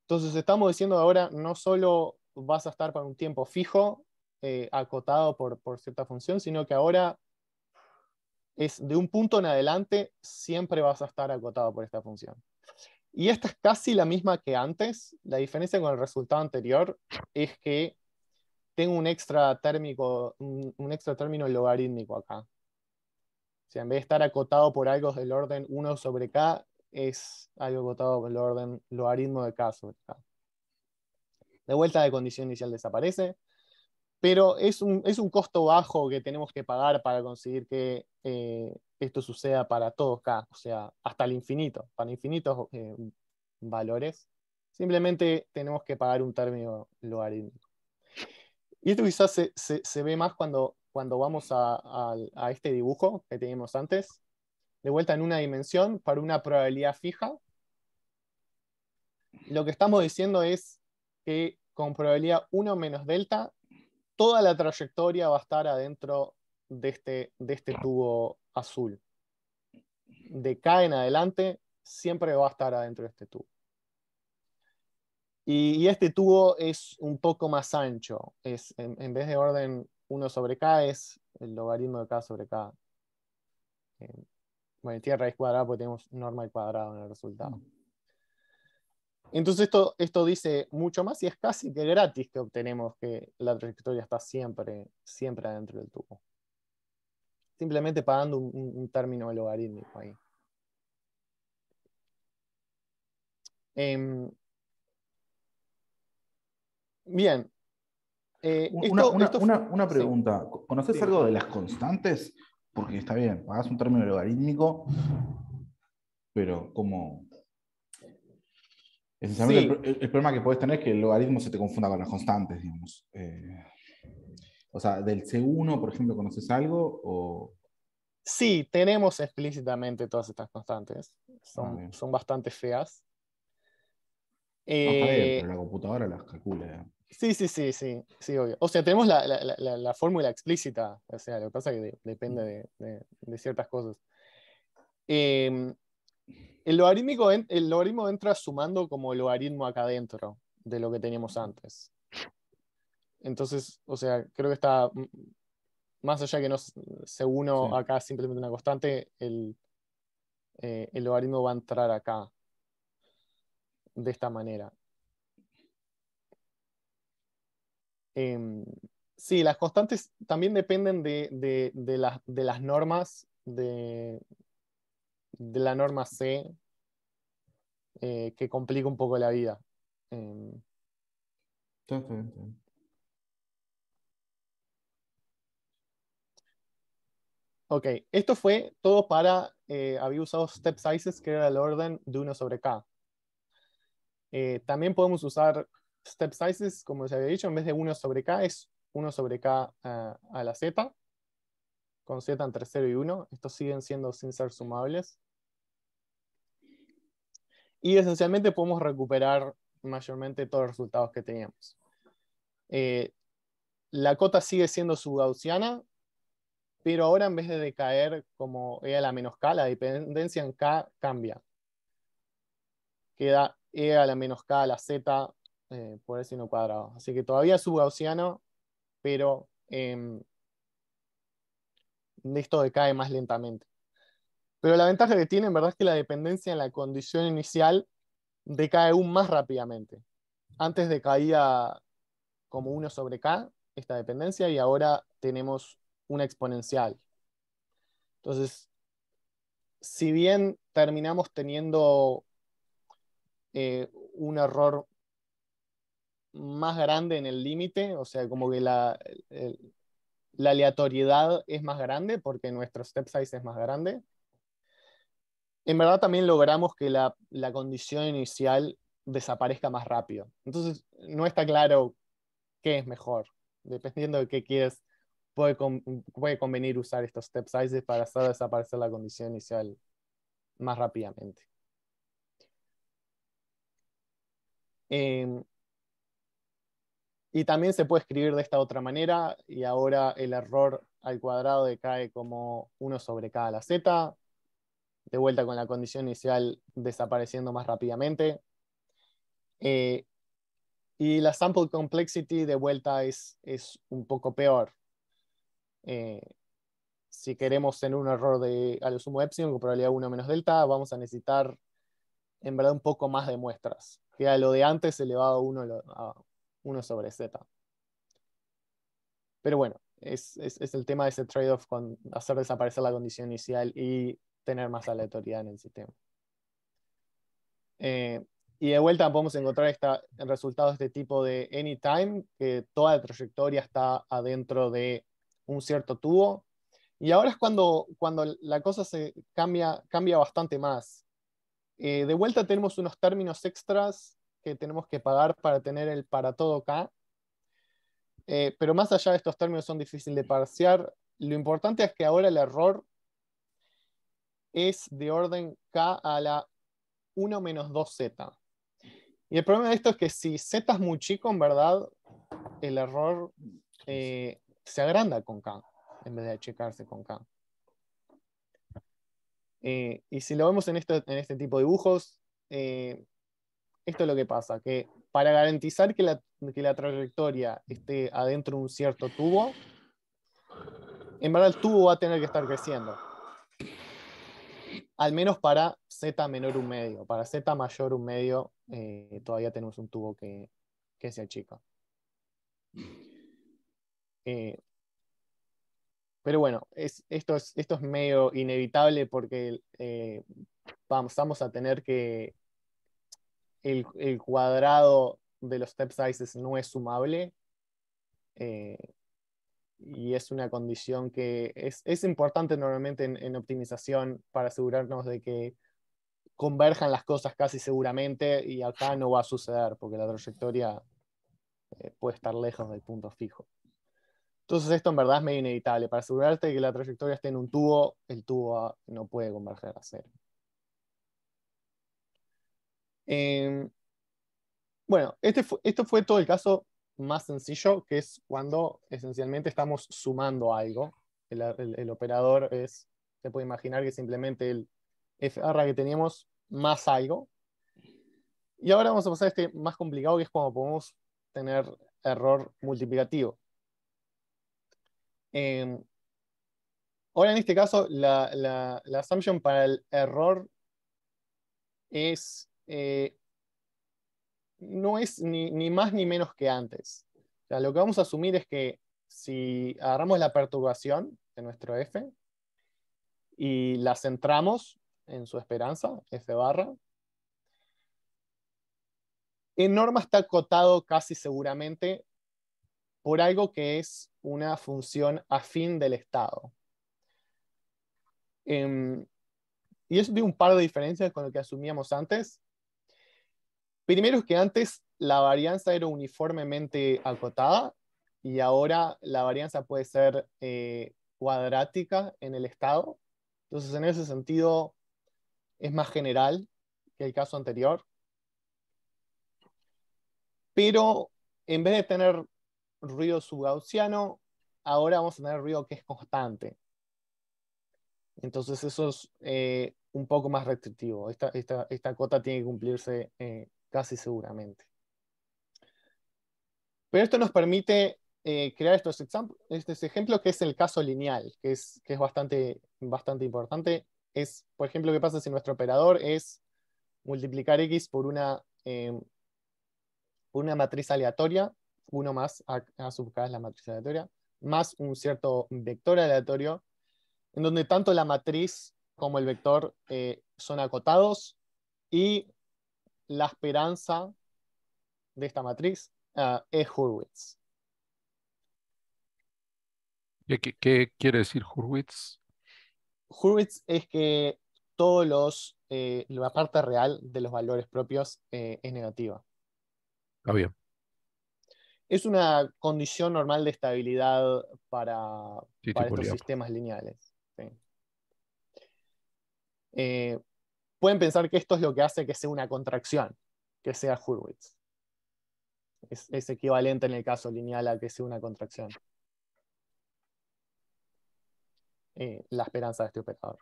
Entonces estamos diciendo ahora, no solo vas a estar para un tiempo fijo, eh, acotado por, por cierta función, sino que ahora es de un punto en adelante, siempre vas a estar acotado por esta función. Y esta es casi la misma que antes. La diferencia con el resultado anterior es que tengo un extra, térmico, un, extra término logarítmico acá. O en vez de estar acotado por algo del orden 1 sobre k, es algo acotado por el orden logaritmo de k sobre k. De vuelta de condición inicial desaparece, pero es un, es un costo bajo que tenemos que pagar para conseguir que eh, esto suceda para todos acá, o sea, hasta el infinito, para infinitos eh, valores. Simplemente tenemos que pagar un término logarítmico. Y esto quizás se, ve más cuando, cuando vamos a, este dibujo que teníamos antes, de vuelta en una dimensión para una probabilidad fija. Lo que estamos diciendo es que con probabilidad 1 menos delta, toda la trayectoria va a estar adentro de este, de este tubo azul. De acá en adelante siempre va a estar adentro de este tubo. Y, este tubo es un poco más ancho. Es, en, vez de orden 1 sobre K es el logaritmo de K sobre K. Eh, bueno, tiene raíz cuadrada porque tenemos normal cuadrado en el resultado. Entonces esto, esto dice mucho más y es casi que gratis que obtenemos que la trayectoria está siempre, siempre adentro del tubo simplemente pagando un, término logarítmico ahí. Em, bien. Eh, una, pregunta. ¿Conoces algo de las constantes? Porque está bien, pagas un término logarítmico, pero como... el, problema que puedes tener es que el logaritmo se te confunda con las constantes, digamos. Eh, o sea, del C1, por ejemplo, ¿conoces algo? O... Sí, tenemos explícitamente todas estas constantes. Son, ah, bastante feas. Eh, pero la computadora las calcula. Sí, sí, sí, sí, obvio. O sea, tenemos la, la, la, fórmula explícita, o sea, lo que pasa es que depende de, de, ciertas cosas. Em, el, el logaritmo entra sumando como logaritmo acá adentro de lo que teníamos antes. Entonces, o sea, creo que está más allá que no se uno acá simplemente una constante, eh, el, logaritmo va a entrar acá de esta manera. Em, sí, las constantes también dependen de, de, las, normas, de, la norma C, eh, que complica un poco la vida. Em, Ok, esto fue todo para, eh, había usado step sizes, que era el orden de 1 sobre k. Eh, también podemos usar step sizes, como se había dicho, en vez de 1 sobre k es 1 sobre k ah, a la z, con z entre 0 y 1. Estos siguen siendo sin ser sumables. Y esencialmente podemos recuperar mayormente todos los resultados que teníamos. Eh, la cota sigue siendo subgaussiana, pero ahora en vez de decaer como e a la menos K, la dependencia en K cambia. Queda E a la menos K a la Z eh, por el seno cuadrado. Así que todavía es subgaussiano, pero em, esto decae más lentamente. Pero la ventaja que tiene en verdad es que la dependencia en la condición inicial decae aún más rápidamente. Antes decaía como 1 sobre K esta dependencia y ahora tenemos una exponencial. Entonces, si bien terminamos teniendo eh, un error más grande en el límite, o sea, como que la, la, aleatoriedad es más grande porque nuestro step size es más grande. En verdad también logramos que la, la condición inicial desaparezca más rápido. Entonces, no está claro qué es mejor, dependiendo de qué quieres puede, convenir usar estos step sizes para hacer desaparecer la condición inicial más rápidamente. Em, y también se puede escribir de esta otra manera, y ahora el error al cuadrado decae como 1 sobre cada la z, de vuelta con la condición inicial desapareciendo más rápidamente. Eh, y la sample complexity de vuelta es, es un poco peor. Eh, si queremos tener un error de a lo sumo epsilon con probabilidad 1 menos delta, vamos a necesitar en verdad un poco más de muestras, que a lo de antes elevado a 1, a 1 sobre z. Pero bueno, es, el tema de ese trade-off con hacer desaparecer la condición inicial y tener más aleatoriedad en el sistema. Eh, y de vuelta podemos encontrar esta, resultado de este tipo de anytime, que toda la trayectoria está adentro de un cierto tubo. Y ahora es cuando, cuando la cosa se cambia, cambia bastante más. Eh, de vuelta tenemos unos términos extras que tenemos que pagar para tener el para todo K. Eh, pero más allá de estos términos son difíciles de parciar. Lo importante es que ahora el error es de orden K a la 1 menos 2Z. Y el problema de esto es que si Z es muy chico, en verdad, el error eh, se agranda con K en vez de achicarse con K. Eh, y si lo vemos en, en este tipo de dibujos, eh, esto es lo que pasa, que para garantizar que la, trayectoria esté adentro de un cierto tubo, en verdad el tubo va a tener que estar creciendo. Al menos para z menor un medio. Para z mayor un medio, eh, todavía tenemos un tubo que, que se achica. Eh, pero bueno, esto, es, esto medio inevitable porque eh, vamos a tener que el, cuadrado de los step sizes no es sumable. Eh, y es una condición que es, importante normalmente en, optimización para asegurarnos de que converjan las cosas casi seguramente y acá no va a suceder porque la trayectoria puede estar lejos del punto fijo. Entonces esto en verdad es medio inevitable. Para asegurarte que la trayectoria esté en un tubo, el tubo no puede converger a cero. Em, bueno, este fue, esto fue todo el caso más sencillo, que es cuando esencialmente estamos sumando algo. El, operador es, se puede imaginar que simplemente el FR que teníamos más algo. Y ahora vamos a pasar a este más complicado, que es cuando podemos tener error multiplicativo. Em, ahora, en este caso, la, la, assumption para el error es, eh, no es ni, más ni menos que antes. O lo que vamos a asumir es que si agarramos la perturbación de nuestro f y la centramos en su esperanza, f barra, en norma está acotado casi seguramente por algo que es una función afín del Estado. Em, y eso tiene un par de diferencias con lo que asumíamos antes. Primero es que antes la varianza era uniformemente acotada y ahora la varianza puede ser eh, cuadrática en el estado. Entonces, en ese sentido, es más general que el caso anterior. Pero en vez de tener ruido subgaussiano, ahora vamos a tener ruido que es constante. Entonces eso es eh, un poco más restrictivo. Esta, esta, cota tiene que cumplirse eh, casi seguramente. Pero esto nos permite eh, crear estos, este ejemplos, que es el caso lineal, que es, que es bastante, bastante importante. Es, por ejemplo, qué pasa si nuestro operador es multiplicar x por una, por una matriz aleatoria uno más A, a es la matriz aleatoria, más un cierto vector aleatorio, en donde tanto la matriz como el vector eh, son acotados y la esperanza de esta matriz eh, es Hurwitz. ¿Qué, quiere decir Hurwitz? Hurwitz es que todos los, eh, la parte real de los valores propios es negativa. bien es una condición normal de estabilidad para, estos sistemas lineales. Eh, pueden pensar que esto es lo que hace que sea una contracción, que sea Hurwitz. Es, equivalente en el caso lineal a que sea una contracción. Eh, la esperanza de este operador.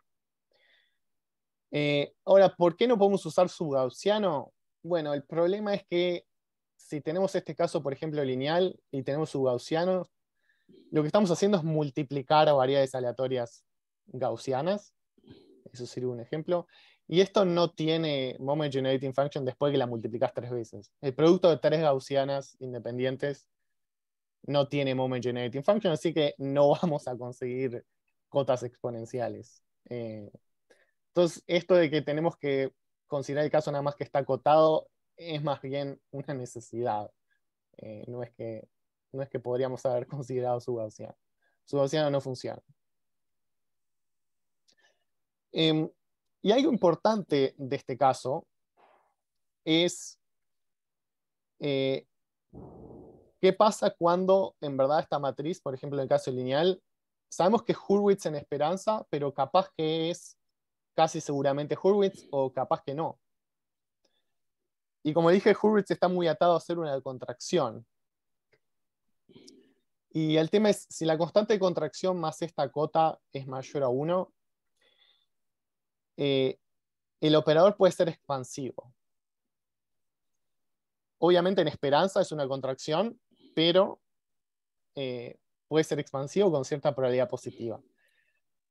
Eh, ahora, ¿por qué no podemos usar su gaussiano? Bueno, el problema es que si tenemos este caso, por ejemplo, lineal y tenemos su gaussiano, lo que estamos haciendo es multiplicar a variedades aleatorias gaussianas. Eso sirve un ejemplo. Y esto no tiene moment generating function después que la multiplicas tres veces. El producto de tres gaussianas independientes no tiene moment generating function, así que no vamos a conseguir cotas exponenciales. Eh, entonces, esto de que tenemos que considerar el caso nada más que está acotado es más bien una necesidad. Eh, no, es que, no es que podríamos haber considerado su gaussiano. Su no funciona. Em, y algo importante de este caso es eh, qué pasa cuando en verdad esta matriz, por ejemplo en el caso lineal, sabemos que es Hurwitz en esperanza, pero capaz que es casi seguramente Hurwitz o capaz que no. Y como dije, Hurwitz está muy atado a hacer una contracción. Y el tema es, si la constante de contracción más esta cota es mayor a 1, eh, el operador puede ser expansivo. Obviamente en esperanza es una contracción, pero eh, puede ser expansivo con cierta probabilidad positiva.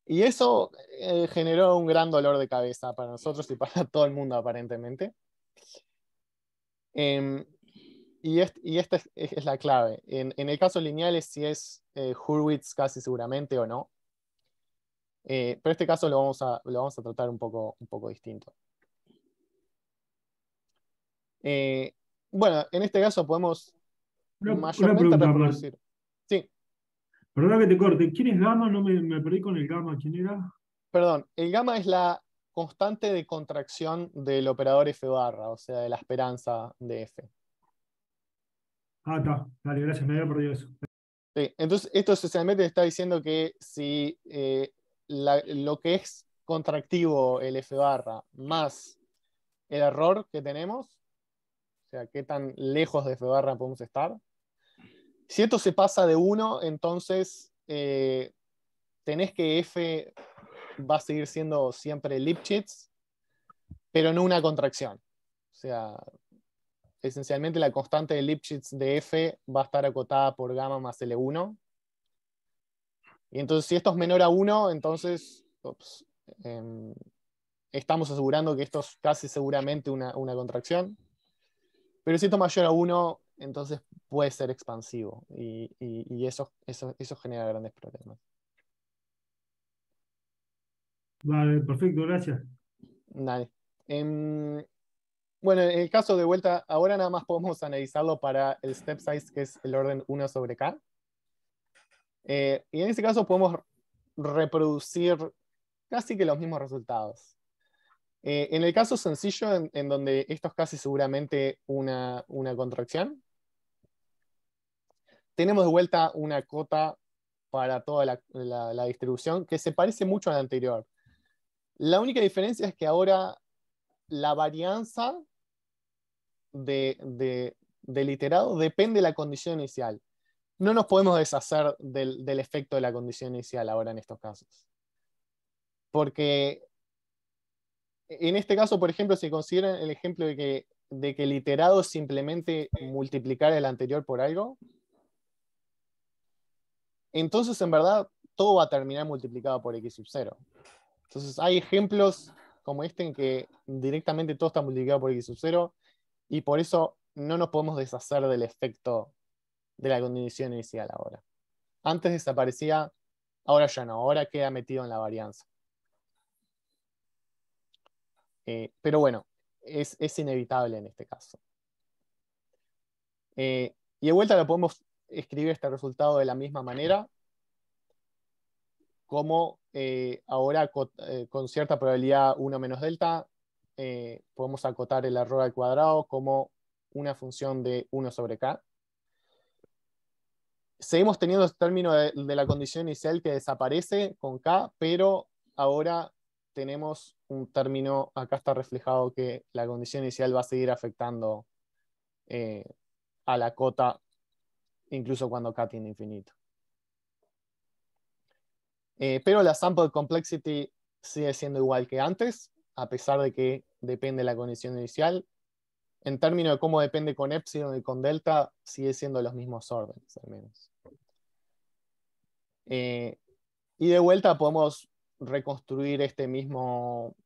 Y eso eh, generó un gran dolor de cabeza para nosotros y para todo el mundo aparentemente. Eh, y, y, esta es, es la clave. En, en, el caso lineal es si es eh, Hurwitz casi seguramente o no. Eh, pero este caso lo vamos a, lo vamos a tratar un poco, un poco distinto. Eh, bueno, en este caso podemos una, mayormente reproducir. Sí. Perdón que te corte. ¿Quién es gamma? No me, me, perdí con el gamma. ¿Quién era? Perdón, el gamma es la constante de contracción del operador F barra, o sea, de la esperanza de F. Ah, está. Dale, gracias, me había por eso. entonces esto esencialmente está diciendo que si eh, lo que es contractivo el F barra más el error que tenemos, o sea, qué tan lejos de F barra podemos estar, si esto se pasa de 1, entonces eh, tenés que F va a seguir siendo siempre Lipschitz, pero no una contracción. O sea, esencialmente la constante de Lipschitz de F va a estar acotada por gamma más L1. Y entonces si esto es menor a 1, entonces em, estamos asegurando que esto es casi seguramente una, contracción. Pero si esto es mayor a 1, entonces puede ser expansivo y, eso, eso genera grandes problemas. Vale, perfecto, gracias. Em, bueno, en el caso de vuelta, ahora nada más podemos analizarlo para el step size, que es el orden 1 sobre k. Eh, y en este caso podemos reproducir casi que los mismos resultados. Eh, en el caso sencillo, en, donde esto es casi seguramente una, contracción, tenemos de vuelta una cota para toda la, distribución que se parece mucho a la anterior. La única diferencia es que ahora la varianza de, iterado depende de la condición inicial. No nos podemos deshacer del, efecto de la condición inicial ahora en estos casos. Porque en este caso, por ejemplo, si consideran el ejemplo de que, el iterado es simplemente multiplicar el anterior por algo, entonces en verdad todo va a terminar multiplicado por x sub 0. Entonces hay ejemplos como este en que directamente todo está multiplicado por x sub 0 y por eso no nos podemos deshacer del efecto de la condición inicial ahora. Antes desaparecía, ahora ya no, ahora queda metido en la varianza. Eh, pero bueno, es, inevitable en este caso. Eh, y de vuelta lo podemos escribir este resultado de la misma manera, como eh, ahora eh, con cierta probabilidad 1 menos delta eh, podemos acotar el error al cuadrado como una función de 1 sobre k. Seguimos teniendo el este término de, la condición inicial que desaparece con k, pero ahora tenemos un término, acá está reflejado que la condición inicial va a seguir afectando a la cota incluso cuando k tiene infinito. Eh, pero la sample complexity sigue siendo igual que antes, a pesar de que depende de la condición inicial. En términos de cómo depende con epsilon y con delta, sigue siendo los mismos órdenes, al menos. Eh, y de vuelta podemos reconstruir este mismo,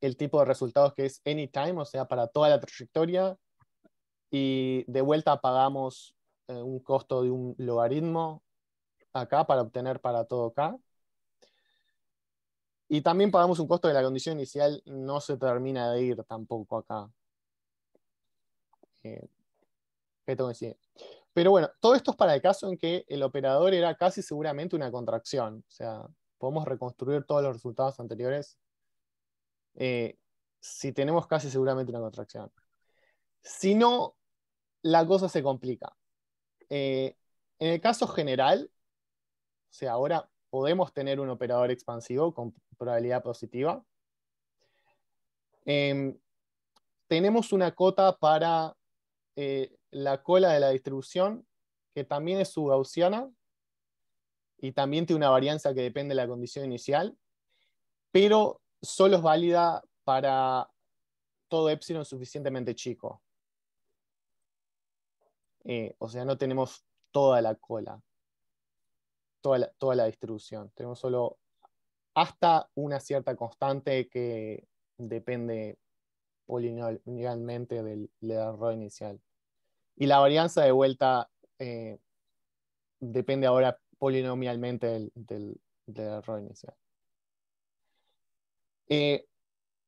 el tipo de resultados que es anytime, o sea, para toda la trayectoria. Y de vuelta pagamos eh, un costo de un logaritmo acá para obtener para todo acá. Y también pagamos un costo de la condición inicial no se termina de ir tampoco acá. Eh, Pero bueno, todo esto es para el caso en que el operador era casi seguramente una contracción. O sea, podemos reconstruir todos los resultados anteriores eh, si tenemos casi seguramente una contracción. Si no, la cosa se complica. Eh, en el caso general, o sea, ahora podemos tener un operador expansivo con probabilidad positiva. Em, tenemos una cota para eh, la cola de la distribución, que también es subgaussiana y también tiene una varianza que depende de la condición inicial, pero solo es válida para todo epsilon suficientemente chico. Eh, o sea, no tenemos toda la cola toda la, distribución. Tenemos solo hasta una cierta constante que depende polinomialmente del, error inicial. Y la varianza de vuelta eh, depende ahora polinomialmente del, error inicial. Eh,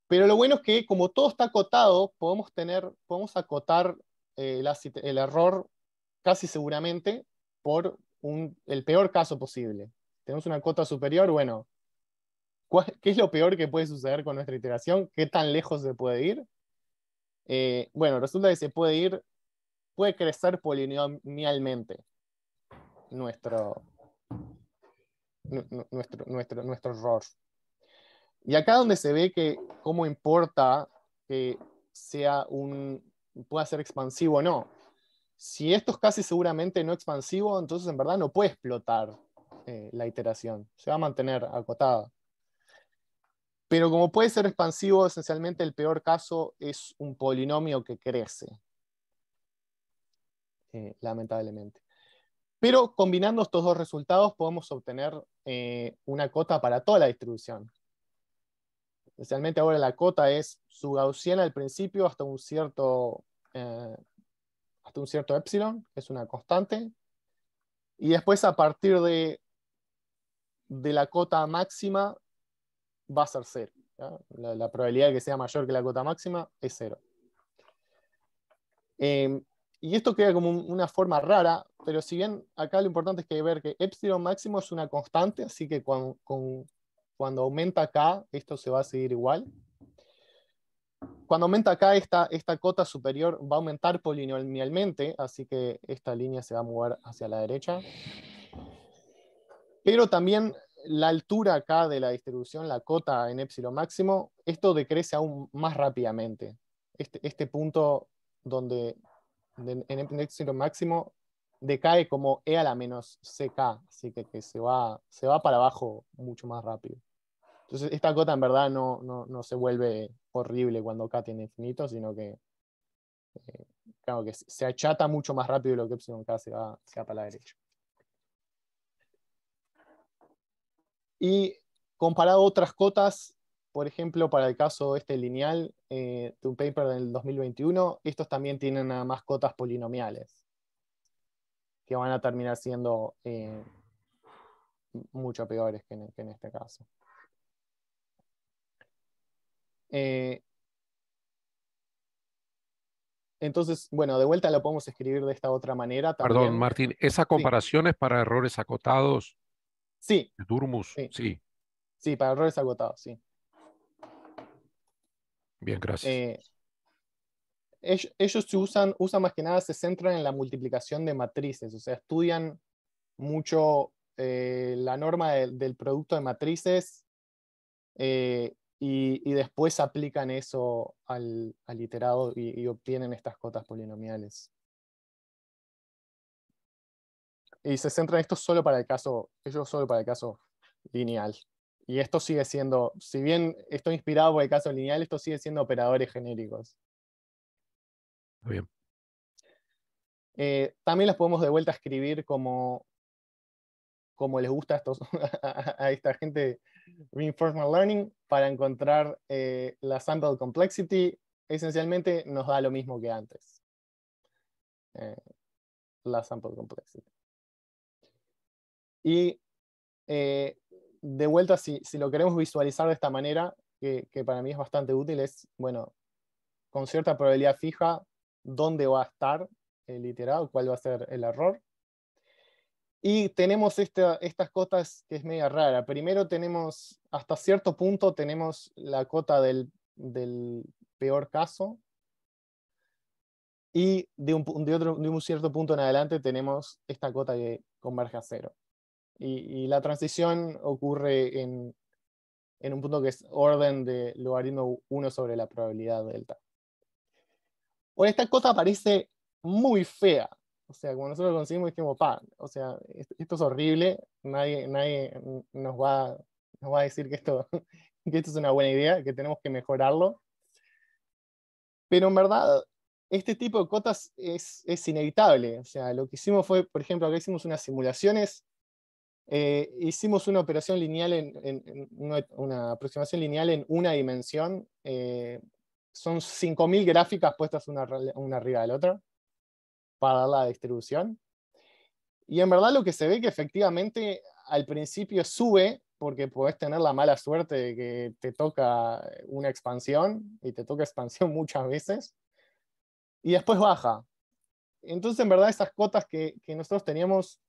pero lo bueno es que como todo está acotado, podemos, tener, podemos acotar eh, el error casi seguramente por el peor caso posible. Tenemos una cota superior, bueno, ¿qué es lo peor que puede suceder con nuestra iteración? ¿Qué tan lejos se puede ir? Eh, bueno, resulta que se puede ir, puede crecer polinomialmente nuestro, nuestro, nuestro, nuestro error. Y acá donde se ve que cómo importa que sea un, pueda ser expansivo o no si esto es casi seguramente no expansivo, entonces en verdad no puede explotar eh, la iteración, se va a mantener acotada. Pero como puede ser expansivo, esencialmente el peor caso es un polinomio que crece, eh, lamentablemente. Pero combinando estos dos resultados podemos obtener eh, una cota para toda la distribución. Especialmente ahora la cota es su gaussiana al principio hasta un cierto hasta un cierto epsilon, que es una constante, y después a partir de, de la cota máxima va a ser cero. La, probabilidad de que sea mayor que la cota máxima es cero. Em, y esto queda como una forma rara, pero si bien acá lo importante es que ver que epsilon máximo es una constante, así que cuando aumenta acá esto se va a seguir igual cuando aumenta acá, esta, esta cota superior va a aumentar polinomialmente, así que esta línea se va a mover hacia la derecha. Pero también la altura acá de la distribución, la cota en epsilon máximo, esto decrece aún más rápidamente. Este, este punto donde en epsilon máximo decae como e a la menos ck, así que, que se, va, se va para abajo mucho más rápido. Entonces, esta cota en verdad no, se vuelve horrible cuando k tiene infinito, sino que, eh, que se achata mucho más rápido de lo que epsilon k se va, se para la derecha. Y comparado a otras cotas, por ejemplo, para el caso este lineal eh, de un paper del 2021, estos también tienen nada más cotas polinomiales, que van a terminar siendo eh, mucho peores que en este caso. Eh, entonces, bueno, de vuelta lo podemos escribir de esta otra manera. Perdón, Martín, esa comparación es para errores acotados. Sí. Durmus, sí. sí. para errores acotados, sí. Bien, gracias. Eh, ellos, usan, usan más que nada, se centran en la multiplicación de matrices, o sea, estudian mucho eh, la norma del producto de matrices y, después aplican eso al, iterado y, obtienen estas cotas polinomiales. Y se centran esto solo para el caso, solo para el caso lineal. Y esto sigue siendo, si bien estoy inspirado por el caso lineal, esto sigue siendo operadores genéricos. Eh, también las podemos de vuelta escribir como, como les gusta a, a, esta gente Reinforcement Learning para encontrar eh, la sample complexity esencialmente nos da lo mismo que antes. Eh, la sample complexity. Y eh, de vuelta, si, si, lo queremos visualizar de esta manera, que, que, para mí es bastante útil, es, bueno, con cierta probabilidad fija, dónde va a estar el iterado, cuál va a ser el error. Y tenemos estas cotas que es media rara. Primero tenemos, hasta cierto punto, tenemos la cota del, peor caso. Y de un, otro, de un cierto punto en adelante tenemos esta cota que converge a cero. Y, la transición ocurre en, un punto que es orden de logaritmo 1 sobre la probabilidad delta. Bueno, esta cota parece muy fea, o sea, como nosotros lo conseguimos, dijimos, pa, o sea, esto, es horrible, nadie, nadie nos, va, nos va a decir que esto, que esto es una buena idea, que tenemos que mejorarlo. Pero en verdad, este tipo de cotas es, inevitable. O sea, lo que hicimos fue, por ejemplo, acá hicimos unas simulaciones, eh, hicimos una operación lineal, en, en, una, aproximación lineal en una dimensión. Eh, son 5.000 gráficas puestas una, una arriba de la otra para la distribución. Y en verdad lo que se ve que efectivamente al principio sube porque puedes tener la mala suerte de que te toca una expansión y te toca expansión muchas veces. Y después baja. Entonces en verdad esas cotas que, nosotros teníamos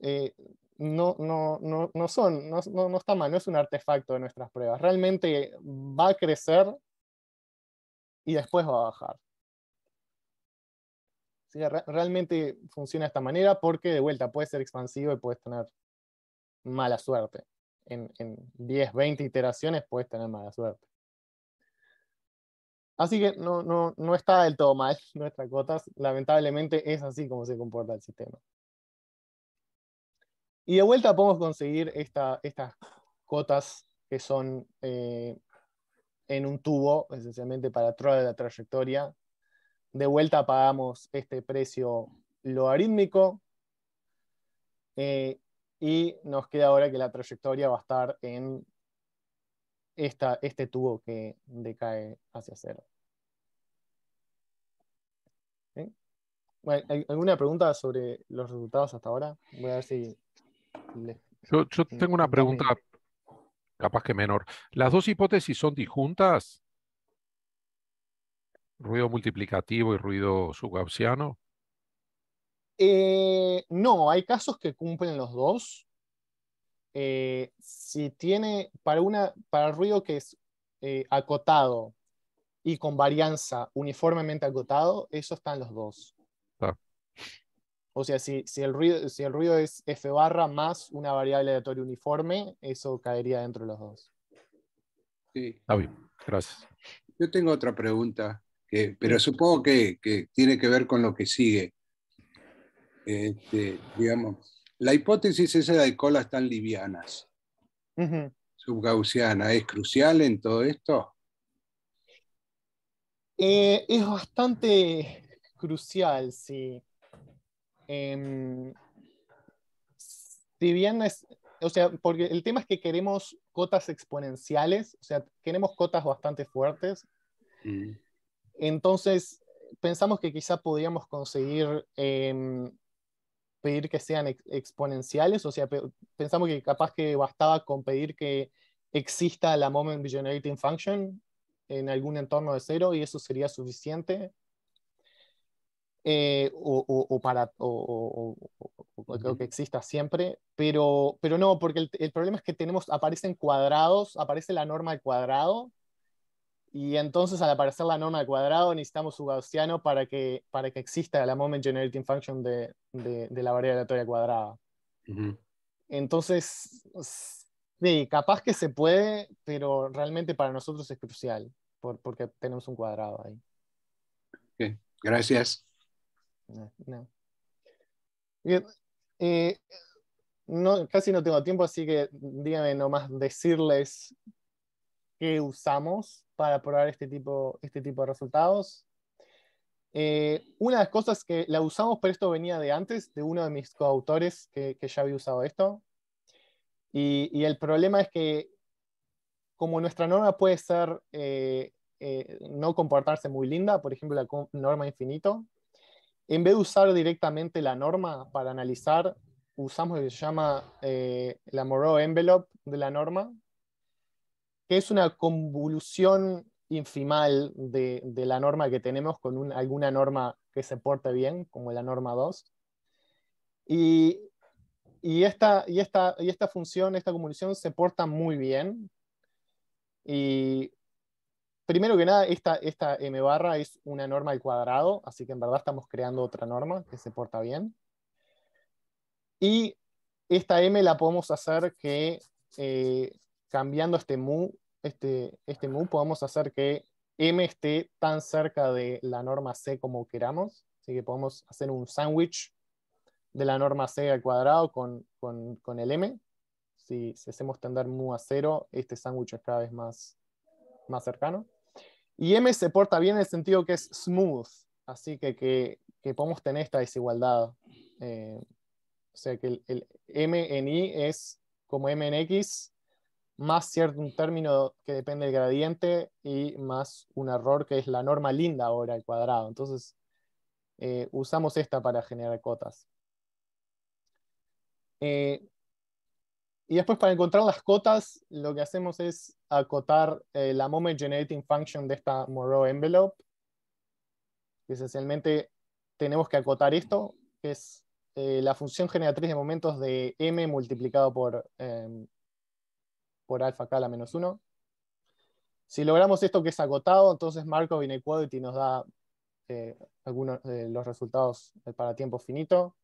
eh, no, no, no, son, no, no, no está mal, no es un artefacto de nuestras pruebas. Realmente va a crecer y después va a bajar realmente funciona de esta manera porque de vuelta puede ser expansivo y puedes tener mala suerte. En, 10, 20 iteraciones puedes tener mala suerte. Así que no, está del todo mal nuestras cotas. Lamentablemente es así como se comporta el sistema. Y de vuelta podemos conseguir estas cotas que son eh, en un tubo, esencialmente para toda la trayectoria, de vuelta pagamos este precio logarítmico eh, y nos queda ahora que la trayectoria va a estar en este tubo que decae hacia cero. ¿Alguna pregunta sobre los resultados hasta ahora? Voy a ver si... Yo, yo eh, tengo una pregunta capaz que menor. ¿Las dos hipótesis son disjuntas? ruido multiplicativo y ruido subgaussiano? Eh, no, hay casos que cumplen los dos. Eh, si tiene para, una, para ruido que es eh, acotado y con varianza uniformemente acotado, eso están los dos. O sea, si, si, el ruido, si el ruido es F barra más una variable aleatoria uniforme, eso caería dentro de los dos. Sí. Gracias. Yo tengo otra pregunta pero supongo que, tiene que ver con lo que sigue. Este, digamos, la hipótesis esa de colas tan livianas, subgaussianas. ¿es crucial en todo esto? Eh, es bastante crucial, sí. Em, si bien es, o sea, porque el tema es que queremos cotas exponenciales, o sea, queremos cotas bastante fuertes. Mm. Entonces, pensamos que quizá podríamos conseguir em, pedir que sean exponenciales, o sea, pensamos que capaz que bastaba con pedir que exista la moment generating function en algún entorno de cero y eso sería suficiente. Eh, o, para o, que exista siempre, pero, no, porque el, problema es que tenemos, aparecen cuadrados, aparece la norma al cuadrado, y entonces, al aparecer la norma al cuadrado, necesitamos su gaussiano para que, para que exista la moment generating function de, la variable aleatoria cuadrada. Entonces, sí, capaz que se puede, pero realmente para nosotros es crucial, porque tenemos un cuadrado ahí. Gracias. Eh, no, casi no tengo tiempo, así que díganme nomás decirles qué usamos para probar este tipo, este tipo de resultados. Eh, una de las cosas que la usamos, pero esto venía de antes, de uno de mis coautores que, ya había usado esto. Y, el problema es que como nuestra norma puede ser eh, eh, no comportarse muy linda, por ejemplo la norma infinito, en vez de usar directamente la norma para analizar, usamos lo que se llama la Moreau envelope de la norma, que es una convolución infimal de, la norma que tenemos con alguna norma que se porte bien, como la norma 2. Y, esta, función, esta convolución se porta muy bien. Y primero que nada, esta, m barra es una norma al cuadrado, así que en verdad estamos creando otra norma que se porta bien. Y esta m la podemos hacer que eh, cambiando este mu, este, este mu, podemos hacer que m esté tan cerca de la norma c como queramos. Así que podemos hacer un sándwich de la norma c al cuadrado con, con, con el m. Si, hacemos tender mu a cero, este sándwich es cada vez más, más cercano. Y m se porta bien en el sentido que es smooth, así que, que, que podemos tener esta desigualdad. Eh, o sea que el, el m en i es como m en x más cierto un término que depende del gradiente y más un error que es la norma linda ahora al cuadrado. Entonces eh, usamos esta para generar cotas. Eh, y después para encontrar las cotas, lo que hacemos es acotar eh, la moment generating function de esta Moreau envelope. Esencialmente tenemos que acotar esto, que es la función generatriz de momentos de m multiplicado por em, por alfa K a la menos 1. Si logramos esto que es agotado, entonces Markov Inequality nos da eh, algunos de eh, los resultados eh, para tiempo finito.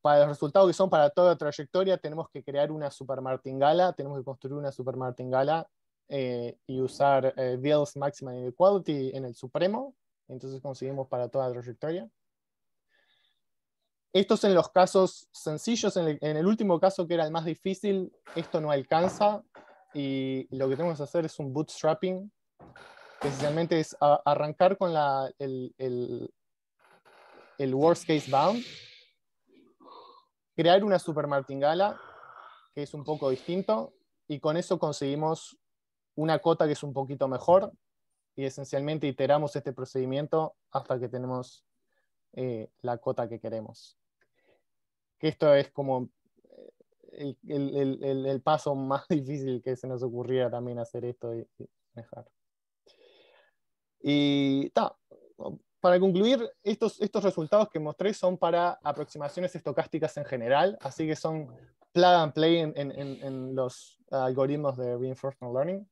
para los resultados que son para toda trayectoria, tenemos que crear una supermartingala, tenemos que construir una supermartingala y usar Bill's Maximum Inequality en el supremo, entonces conseguimos para toda trayectoria. Esto es en los casos sencillos, en el, último caso que era el más difícil, esto no alcanza y lo que tenemos que hacer es un bootstrapping, esencialmente es arrancar con el, el worst case bound, crear una super martingala, que es un poco distinto, y con eso conseguimos una cota que es un poquito mejor, y esencialmente iteramos este procedimiento hasta que tenemos eh, la cota que queremos. Que esto es como eh, el, paso más difícil que se nos ocurriera también hacer esto y, dejar Y ta, para concluir, estos, estos resultados que mostré son para aproximaciones estocásticas en general, así que son plug and play en, en los algoritmos de reinforcement learning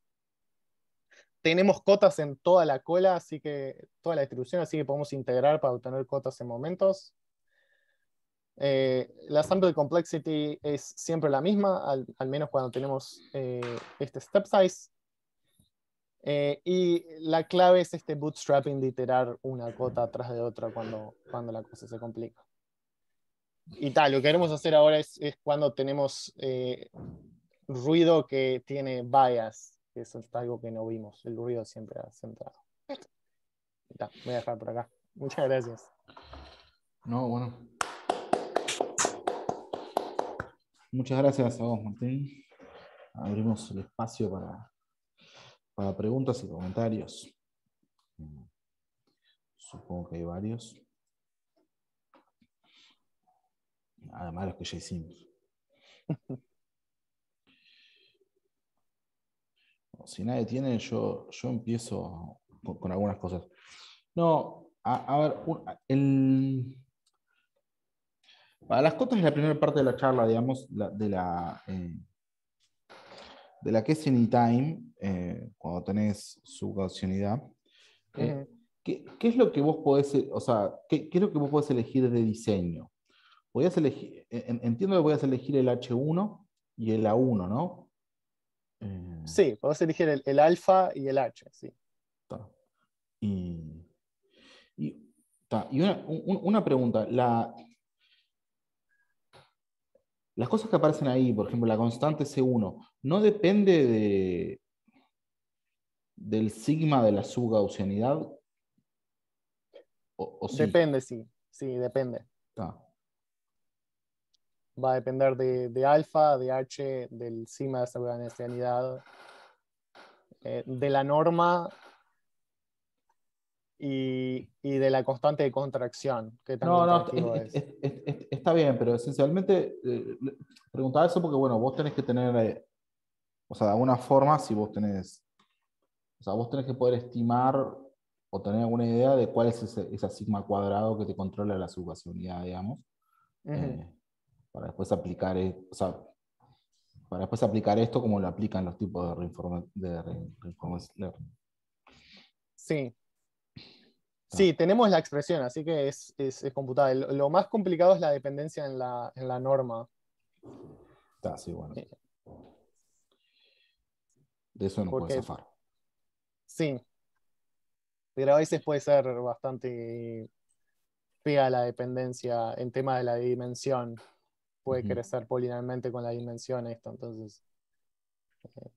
tenemos cotas en toda la cola, así que toda la distribución, así que podemos integrar para obtener cotas en momentos. Eh, la sample complexity es siempre la misma, al, menos cuando tenemos eh, este step size. Eh, y la clave es este bootstrapping de iterar una cota tras de otra cuando, cuando la cosa se complica. Y tal, lo que queremos hacer ahora es, es cuando tenemos ruido que tiene bias, eso es algo que no vimos. El ruido siempre ha centrado. voy a dejar por acá. Muchas gracias. No, bueno. Muchas gracias a vos, Martín. Abrimos el espacio para, para preguntas y comentarios. Supongo que hay varios. Además, los que ya hicimos. si nadie tiene, yo, yo empiezo con, algunas cosas. No, a, ver, el, para las cotas es la primera parte de la charla, digamos, de, la, eh, de la que es anytime, eh, cuando tenés su Eh, ¿qué, es lo que vos podés, o sea, qué, que vos podés elegir de diseño? a elegir, entiendo que a elegir el H1 y el A1, ¿no? Eh, sí, podemos elegir el, alfa y el H, sí. Y, una, pregunta. La, las cosas que aparecen ahí, por ejemplo, la constante C1, ¿no depende de, del sigma de la subgaussianidad? Depende, sí, sí, depende va a depender de, de alfa, de H, del sigma de seguridad de eh, de la norma y, y, de la constante de contracción. Que no, es, está bien, pero esencialmente eh, preguntaba eso porque, bueno, vos tenés que tener, eh, o sea, de alguna forma, si vos tenés, o sea, vos tenés que poder estimar o tener alguna idea de cuál es ese, esa sigma cuadrado que te controla la subcasualidad, digamos para después aplicar, e, para después aplicar esto como lo aplican los tipos de reinformación. sí. Ah. Sí, tenemos la expresión, así que es, es, Lo, más complicado es la dependencia en la, norma. Está sí, bueno. Eh. De eso no puede zafar. Sí. Pero a veces puede ser bastante fea la dependencia en tema de la dimensión puede crecer polinomialmente con la dimensión esto, entonces eh,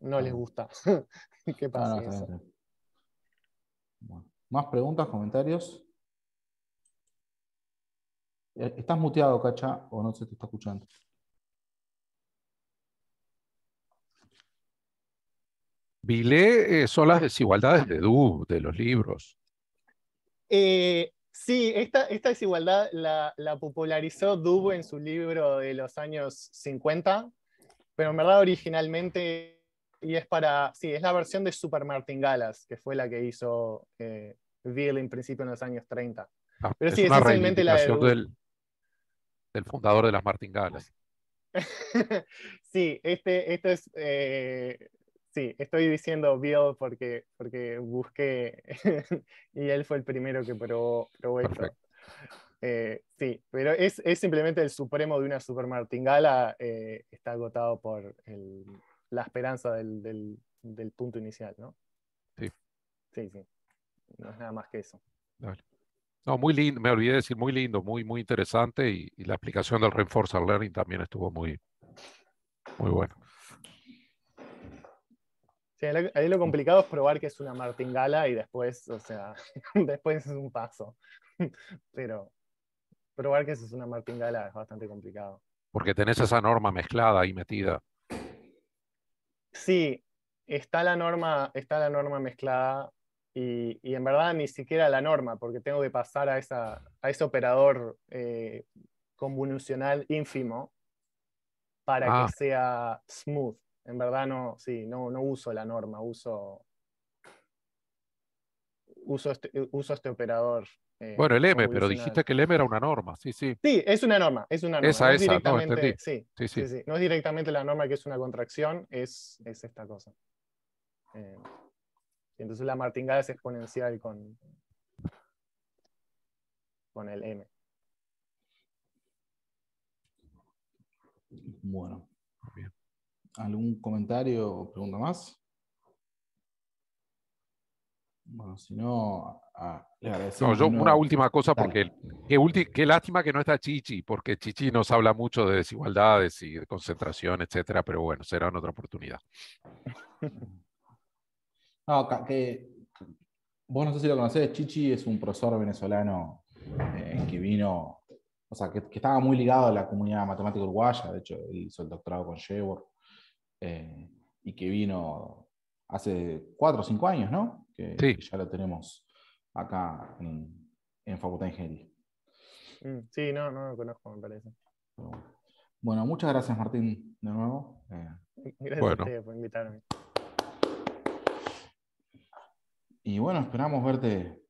no les gusta qué pasa ¿Más preguntas, comentarios? Eh, ¿Estás muteado, Cacha, o no se te está escuchando? Vilé eh, son las desigualdades de Du, de los libros. Eh, Sí, esta, desigualdad la, popularizó Dubo en su libro de los años 50, pero en verdad originalmente, y es para, sí, es la versión de Super Martingalas, que fue la que hizo eh, en principio en los años 30. Ah, pero sí, esencialmente la de Del, fundador de las Martingalas. sí, este, esto es eh, sí, estoy diciendo Bill porque, porque busqué y él fue el primero que probó, esto. Eh, sí, pero es, simplemente el supremo de una super martingala, eh, está agotado por la esperanza del, punto inicial, ¿no? Sí. Sí, sí. No es nada más que eso. No, muy lindo, me olvidé de decir, muy lindo, muy, muy interesante y, la aplicación del Reinforcer Learning también estuvo muy, muy bueno. Ahí lo complicado es probar que es una martingala y después, o sea, después es un paso. Pero probar que eso es una martingala es bastante complicado. Porque tenés esa norma mezclada y metida. Sí, está la norma, está la norma mezclada y, en verdad ni siquiera la norma, porque tengo que pasar a, esa, a ese operador eh, convolucional ínfimo para que ah. sea smooth. En verdad no, sí, no, uso la norma, uso, uso, este, uso este operador. Eh, bueno, el M, pero dijiste que el M era una norma, sí, sí. Sí, es una norma, es una norma. Esa, Sí, sí, sí. No es directamente la norma que es una contracción, es, esta cosa. Eh, entonces la martingada es exponencial con, con el M. Bueno, ¿Algún comentario o pregunta más? Bueno, si no, le agradecemos. No, yo una última cosa, porque qué, lástima que no está Chichi, porque Chichi nos habla mucho de desigualdades y de concentración, etcétera, pero bueno, será en otra oportunidad. No, que, vos no sé si lo conocés, Chichi es un profesor venezolano eh, que vino, o sea, que, estaba muy ligado a la comunidad matemática uruguaya, de hecho, hizo el doctorado con Shevor. Eh, y que vino hace cuatro o cinco años, ¿no? Que, sí. ya lo tenemos acá en, Facultad de Ingeniería. Mm, sí, no, no lo conozco, me parece. Bueno, muchas gracias Martín, de nuevo. Eh, gracias a ti por invitarme. Y bueno, esperamos verte